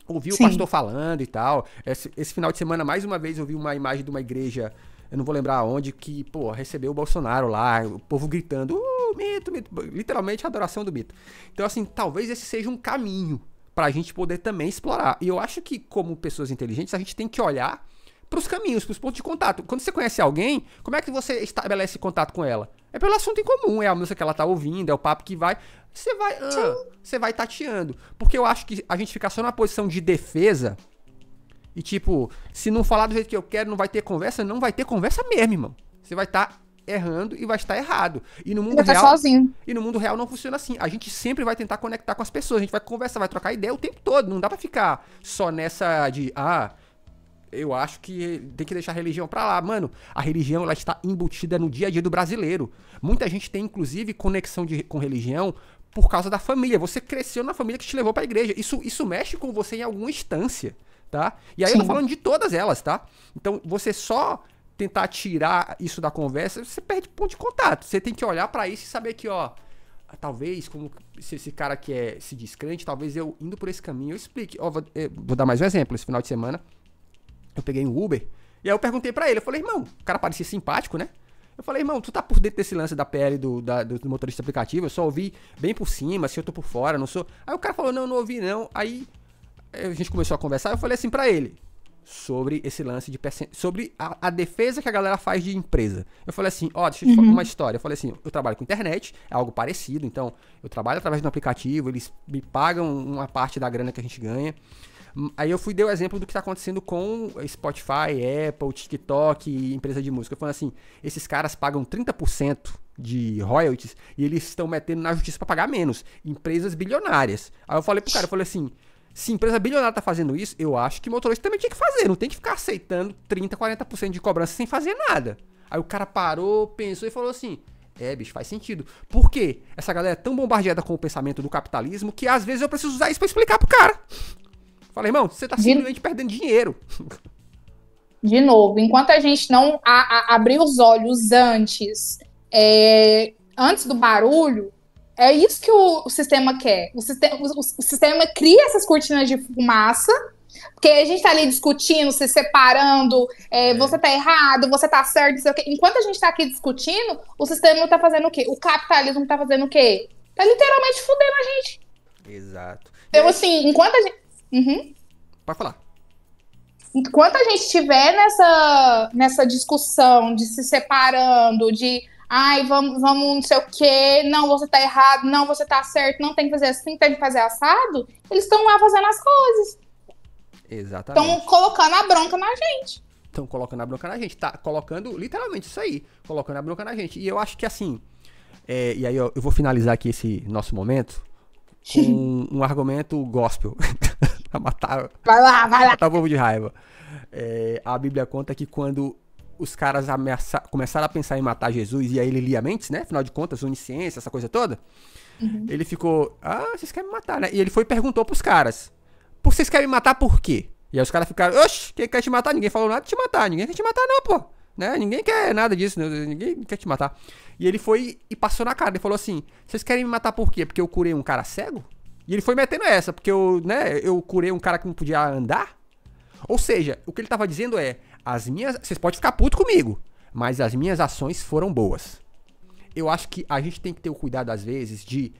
Ouvi Sim. o pastor falando e tal. Esse, esse, final de semana, mais uma vez, eu vi uma imagem de uma igreja, eu não vou lembrar onde, que, pô, recebeu o Bolsonaro lá, o povo gritando, uh, mito, mito. Literalmente a adoração do mito. Então, assim, talvez esse seja um caminho pra gente poder também explorar. E eu acho que, como pessoas inteligentes, a gente tem que olhar pros caminhos, pros pontos de contato. Quando você conhece alguém, como é que você estabelece contato com ela? É pelo assunto em comum, é a música que ela tá ouvindo, é o papo que vai. Você vai. Ah. você vai tateando. Porque eu acho que a gente ficar só na posição de defesa. E tipo, se não falar do jeito que eu quero, não vai ter conversa, não vai ter conversa mesmo, irmão. Você vai estar tá errando e vai estar errado. E no mundo tá real. Sozinho. E no mundo real não funciona assim. A gente sempre vai tentar conectar com as pessoas, a gente vai conversar, vai trocar ideia o tempo todo. Não dá para ficar só nessa de ah, eu acho que tem que deixar a religião para lá. Mano, a religião ela está embutida no dia a dia do brasileiro. Muita gente tem, inclusive, conexão de, com religião por causa da família. Você cresceu na família que te levou para a igreja. Isso, isso mexe com você em alguma instância, tá? E aí Sim. eu tô falando de todas elas, tá? Então, você só tentar tirar isso da conversa, você perde ponto de contato. Você tem que olhar para isso e saber que, ó, talvez, como se esse cara que é, se descrente, talvez eu indo por esse caminho, eu explique. Ó, vou, eh, vou dar mais um exemplo esse final de semana. Eu peguei um Uber. E aí eu perguntei para ele, eu falei, irmão, o cara parecia simpático, né? Eu falei, irmão, tu tá por dentro desse lance da pele do, da, do motorista aplicativo? Eu só ouvi bem por cima, se assim, eu tô por fora, não sou. Aí o cara falou, não, não ouvi não. Aí eh, a gente começou a conversar, eu falei assim para ele, sobre esse lance de sobre a, a, defesa que a galera faz de empresa. Eu falei assim, ó, oh, deixa eu te uhum. falar uma história. Eu falei assim, eu trabalho com internet, é algo parecido, então eu trabalho através de um aplicativo, eles me pagam uma parte da grana que a gente ganha. Aí eu fui dei o exemplo do que tá acontecendo com Spotify, Apple, TikTok, empresa de música. eu falei assim, esses caras pagam 30% de royalties e eles estão metendo na justiça para pagar menos. Empresas bilionárias. Aí eu falei pro cara, eu falei assim, se empresa bilionária tá fazendo isso, eu acho que motorista também tinha que fazer. Não tem que ficar aceitando 30, 40% de cobrança sem fazer nada. Aí o cara parou, pensou e falou assim: É, bicho, faz sentido. Por quê? Essa galera é tão bombardeada com o pensamento do capitalismo que às vezes eu preciso usar isso pra explicar pro cara. Falei, irmão, você tá de... simplesmente perdendo dinheiro. De novo, enquanto a gente não a, a abrir os olhos antes, é, antes do barulho, é isso que o, o sistema quer. O sistema, o, o sistema cria essas cortinas de fumaça porque a gente tá ali discutindo, se separando, é, é. você tá errado, você tá certo, não sei o quê. Enquanto a gente tá aqui discutindo, o sistema tá fazendo o quê? O capitalismo tá fazendo o quê? Tá literalmente fudendo a gente. Exato. Então, assim, enquanto a gente. Uhum. Pode falar. Enquanto a gente estiver nessa, nessa discussão de se separando, de ai, vamos, vamos não sei o quê, não, você tá errado, não, você tá certo, não tem que fazer assim, tem que fazer assado, eles estão lá fazendo as coisas. Exatamente. Estão colocando a bronca na gente. Estão colocando a bronca na gente. Tá colocando literalmente isso aí. Colocando a bronca na gente. E eu acho que assim. É, e aí eu, eu, vou finalizar aqui esse nosso momento [LAUGHS] com um argumento gospel. [LAUGHS] pra [LAUGHS] matar. Vai lá, vai lá! Matar o povo de raiva. É, a Bíblia conta que quando os caras ameaça, começaram a pensar em matar Jesus e aí ele lia mentes, né? Afinal de contas, onisciência, essa coisa toda. Uhum. Ele ficou, ah, vocês querem me matar, né? E ele foi e perguntou pros caras: por vocês querem me matar por quê? E aí os caras ficaram, oxe, quem quer te matar? Ninguém falou nada de te matar, ninguém quer te matar, não, pô. Né? Ninguém quer nada disso, né? ninguém quer te matar. E ele foi e passou na cara, ele falou assim: vocês querem me matar por quê? Porque eu curei um cara cego? E ele foi metendo essa, porque eu, né, eu curei um cara que não podia andar. Ou seja, o que ele tava dizendo é: as minhas. Vocês podem ficar puto comigo, mas as minhas ações foram boas. Eu acho que a gente tem que ter o cuidado, às vezes, de.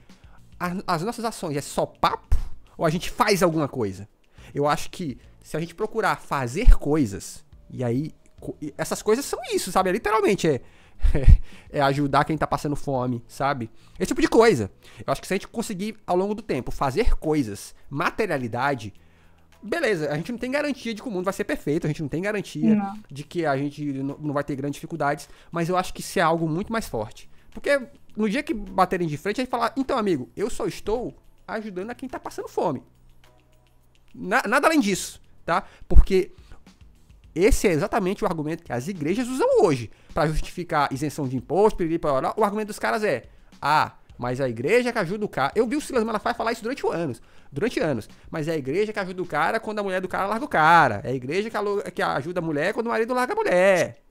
As, nossas ações é só papo ou a gente faz alguma coisa? Eu acho que se a gente procurar fazer coisas, e aí. Essas coisas são isso, sabe? É, literalmente, é [LAUGHS] é ajudar quem tá passando fome, sabe? Esse tipo de coisa. Eu acho que se a gente conseguir, ao longo do tempo, fazer coisas, materialidade, beleza, a gente não tem garantia de que o mundo vai ser perfeito, a gente não tem garantia não. de que a gente não vai ter grandes dificuldades, mas eu acho que isso é algo muito mais forte. Porque no dia que baterem de frente, a gente falar, então, amigo, eu só estou ajudando a quem tá passando fome. Na, nada além disso, tá? Porque esse é exatamente o argumento que as igrejas usam hoje para justificar isenção de imposto, piriri, parará. O argumento dos caras é: ah, mas a igreja que ajuda o cara. Eu vi o Silas Malafaia falar isso durante anos. Durante anos. Mas é a igreja que ajuda o cara quando a mulher do cara larga o cara. É a igreja que, ajuda a mulher quando o marido larga a mulher.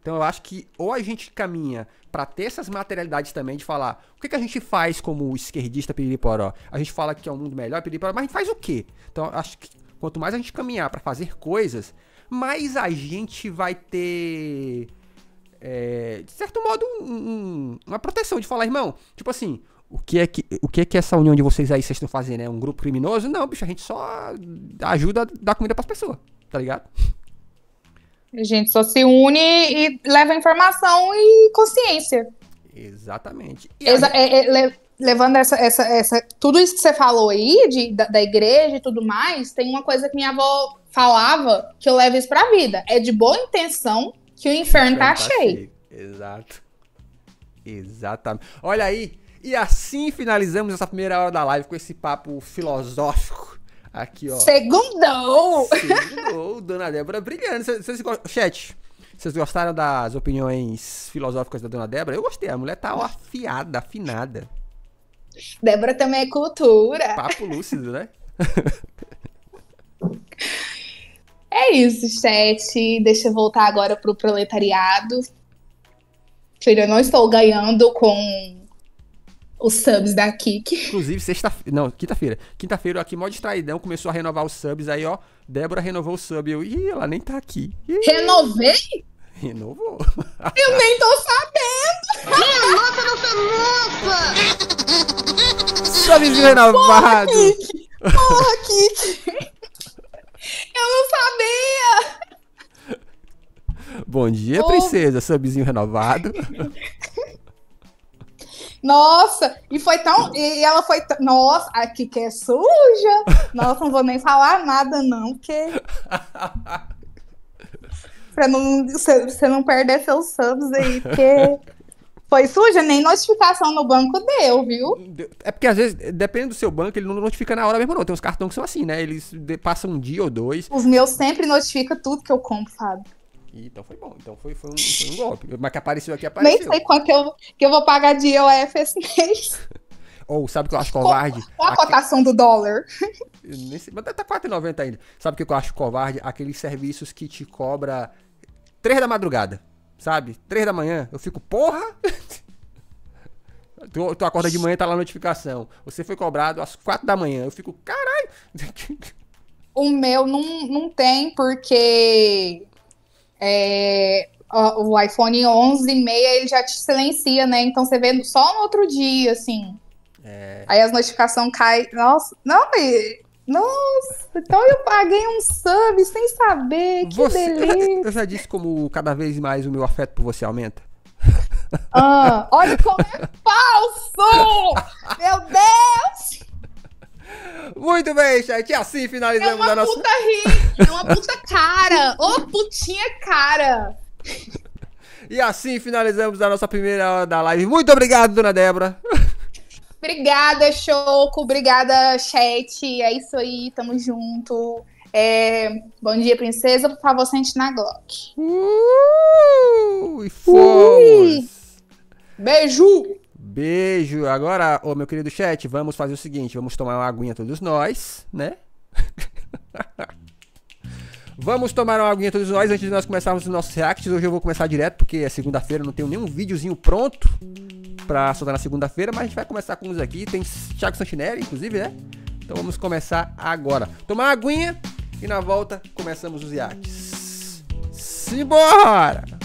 Então eu acho que ou a gente caminha para ter essas materialidades também de falar o que, que a gente faz como esquerdista piriporó. A gente fala que é um mundo melhor piriporó, mas a gente faz o quê? Então acho que Quanto mais a gente caminhar para fazer coisas, mais a gente vai ter. É, de certo modo, um, um, uma proteção de falar, irmão, tipo assim, o que é que, o que, é que essa união de vocês aí vocês estão fazendo? É um grupo criminoso? Não, bicho, a gente só ajuda a dar comida pras pessoas, tá ligado? A gente só se une e leva informação e consciência. Exatamente. E Exa gente... é, é, levando essa, essa, essa, tudo isso que você falou aí, de, da, da igreja e tudo mais, tem uma coisa que minha avó falava que eu levo isso pra vida. É de boa intenção que o inferno, o tá inferno tá, tá cheio. cheio. Exato. Exatamente. Olha aí. E assim finalizamos essa primeira hora da live com esse papo filosófico. Aqui, ó. Segundou! Segundou, dona Débora brilhando. Vocês, vocês, chat, vocês gostaram das opiniões filosóficas da dona Débora? Eu gostei, a mulher tá ó, afiada, afinada. Débora também é cultura. Papo lúcido, né? [LAUGHS] é isso, chat. Deixa eu voltar agora pro proletariado. Filho, eu não estou ganhando com os subs da Kik. Inclusive, sexta-feira. Não, quinta-feira. Quinta-feira aqui, mó distraidão, começou a renovar os subs. Aí, ó, Débora renovou o sub. Eu, ih, ela nem tá aqui. Ih. Renovei? Renovou. [LAUGHS] Eu nem tô sabendo! Minha é nossa. não moça! Só renovado! Porra, Kiki! Eu não sabia! Bom dia, oh. princesa, subzinho renovado. Nossa, e foi tão. E ela foi. T... Nossa, aqui que é suja! Nossa, não vou nem falar nada, não, que pra não, você não perder seus subs aí, porque [LAUGHS] foi suja, nem notificação no banco deu, viu? É porque às vezes, depende do seu banco, ele não notifica na hora mesmo, não. Tem uns cartões que são assim, né? Eles passam um dia ou dois. Os meus sempre notificam tudo que eu compro, sabe? Então foi bom, então foi, foi, um, foi um golpe. Mas que apareceu aqui, apareceu. Nem sei quanto que eu, que eu vou pagar de IOF esse mês. [LAUGHS] Ou sabe o que eu acho covarde? Qual a Aque... cotação do dólar? mas tá 4,90 ainda. Sabe o que eu acho covarde? Aqueles serviços que te cobra Três da madrugada, sabe? Três da manhã, eu fico, porra! tu, tu, acorda de manhã e tá lá a notificação. Você foi cobrado às quatro da manhã. Eu fico, caralho! [LAUGHS] o meu não, não tem, porque é, o iPhone 11 e meia ele já te silencia, né? Então você vê só no outro dia, assim. É... Aí as notificações caem. Nossa, não, nossa! Então eu paguei um sub sem saber, que você, delícia. [LAUGHS] Eu já, disse como cada vez mais o meu afeto por você aumenta? Ah, olha como é falso! Meu Deus! Muito bem, chat. E assim finalizamos é a nossa. É uma puta rica, é uma puta cara. Ô, oh, putinha cara. E assim finalizamos a nossa primeira hora da live. Muito obrigado, dona Débora. Obrigada, Choco. Obrigada, chat. É isso aí, tamo junto. É... Bom dia, princesa. Por favor, sente na Glock. Uh, e fomos. Beijo! Beijo. Agora, ô, meu querido chat, vamos fazer o seguinte: vamos tomar uma aguinha todos nós, né? [LAUGHS] Vamos tomar uma aguinha todos nós antes de nós começarmos os nossos reacts. Hoje eu vou começar direto, porque é segunda-feira, não tenho nenhum videozinho pronto pra soltar na segunda-feira, mas a gente vai começar com uns aqui. Tem Thiago Santinelli, inclusive, né? Então vamos começar agora. Tomar uma aguinha e na volta começamos os iates. Simbora!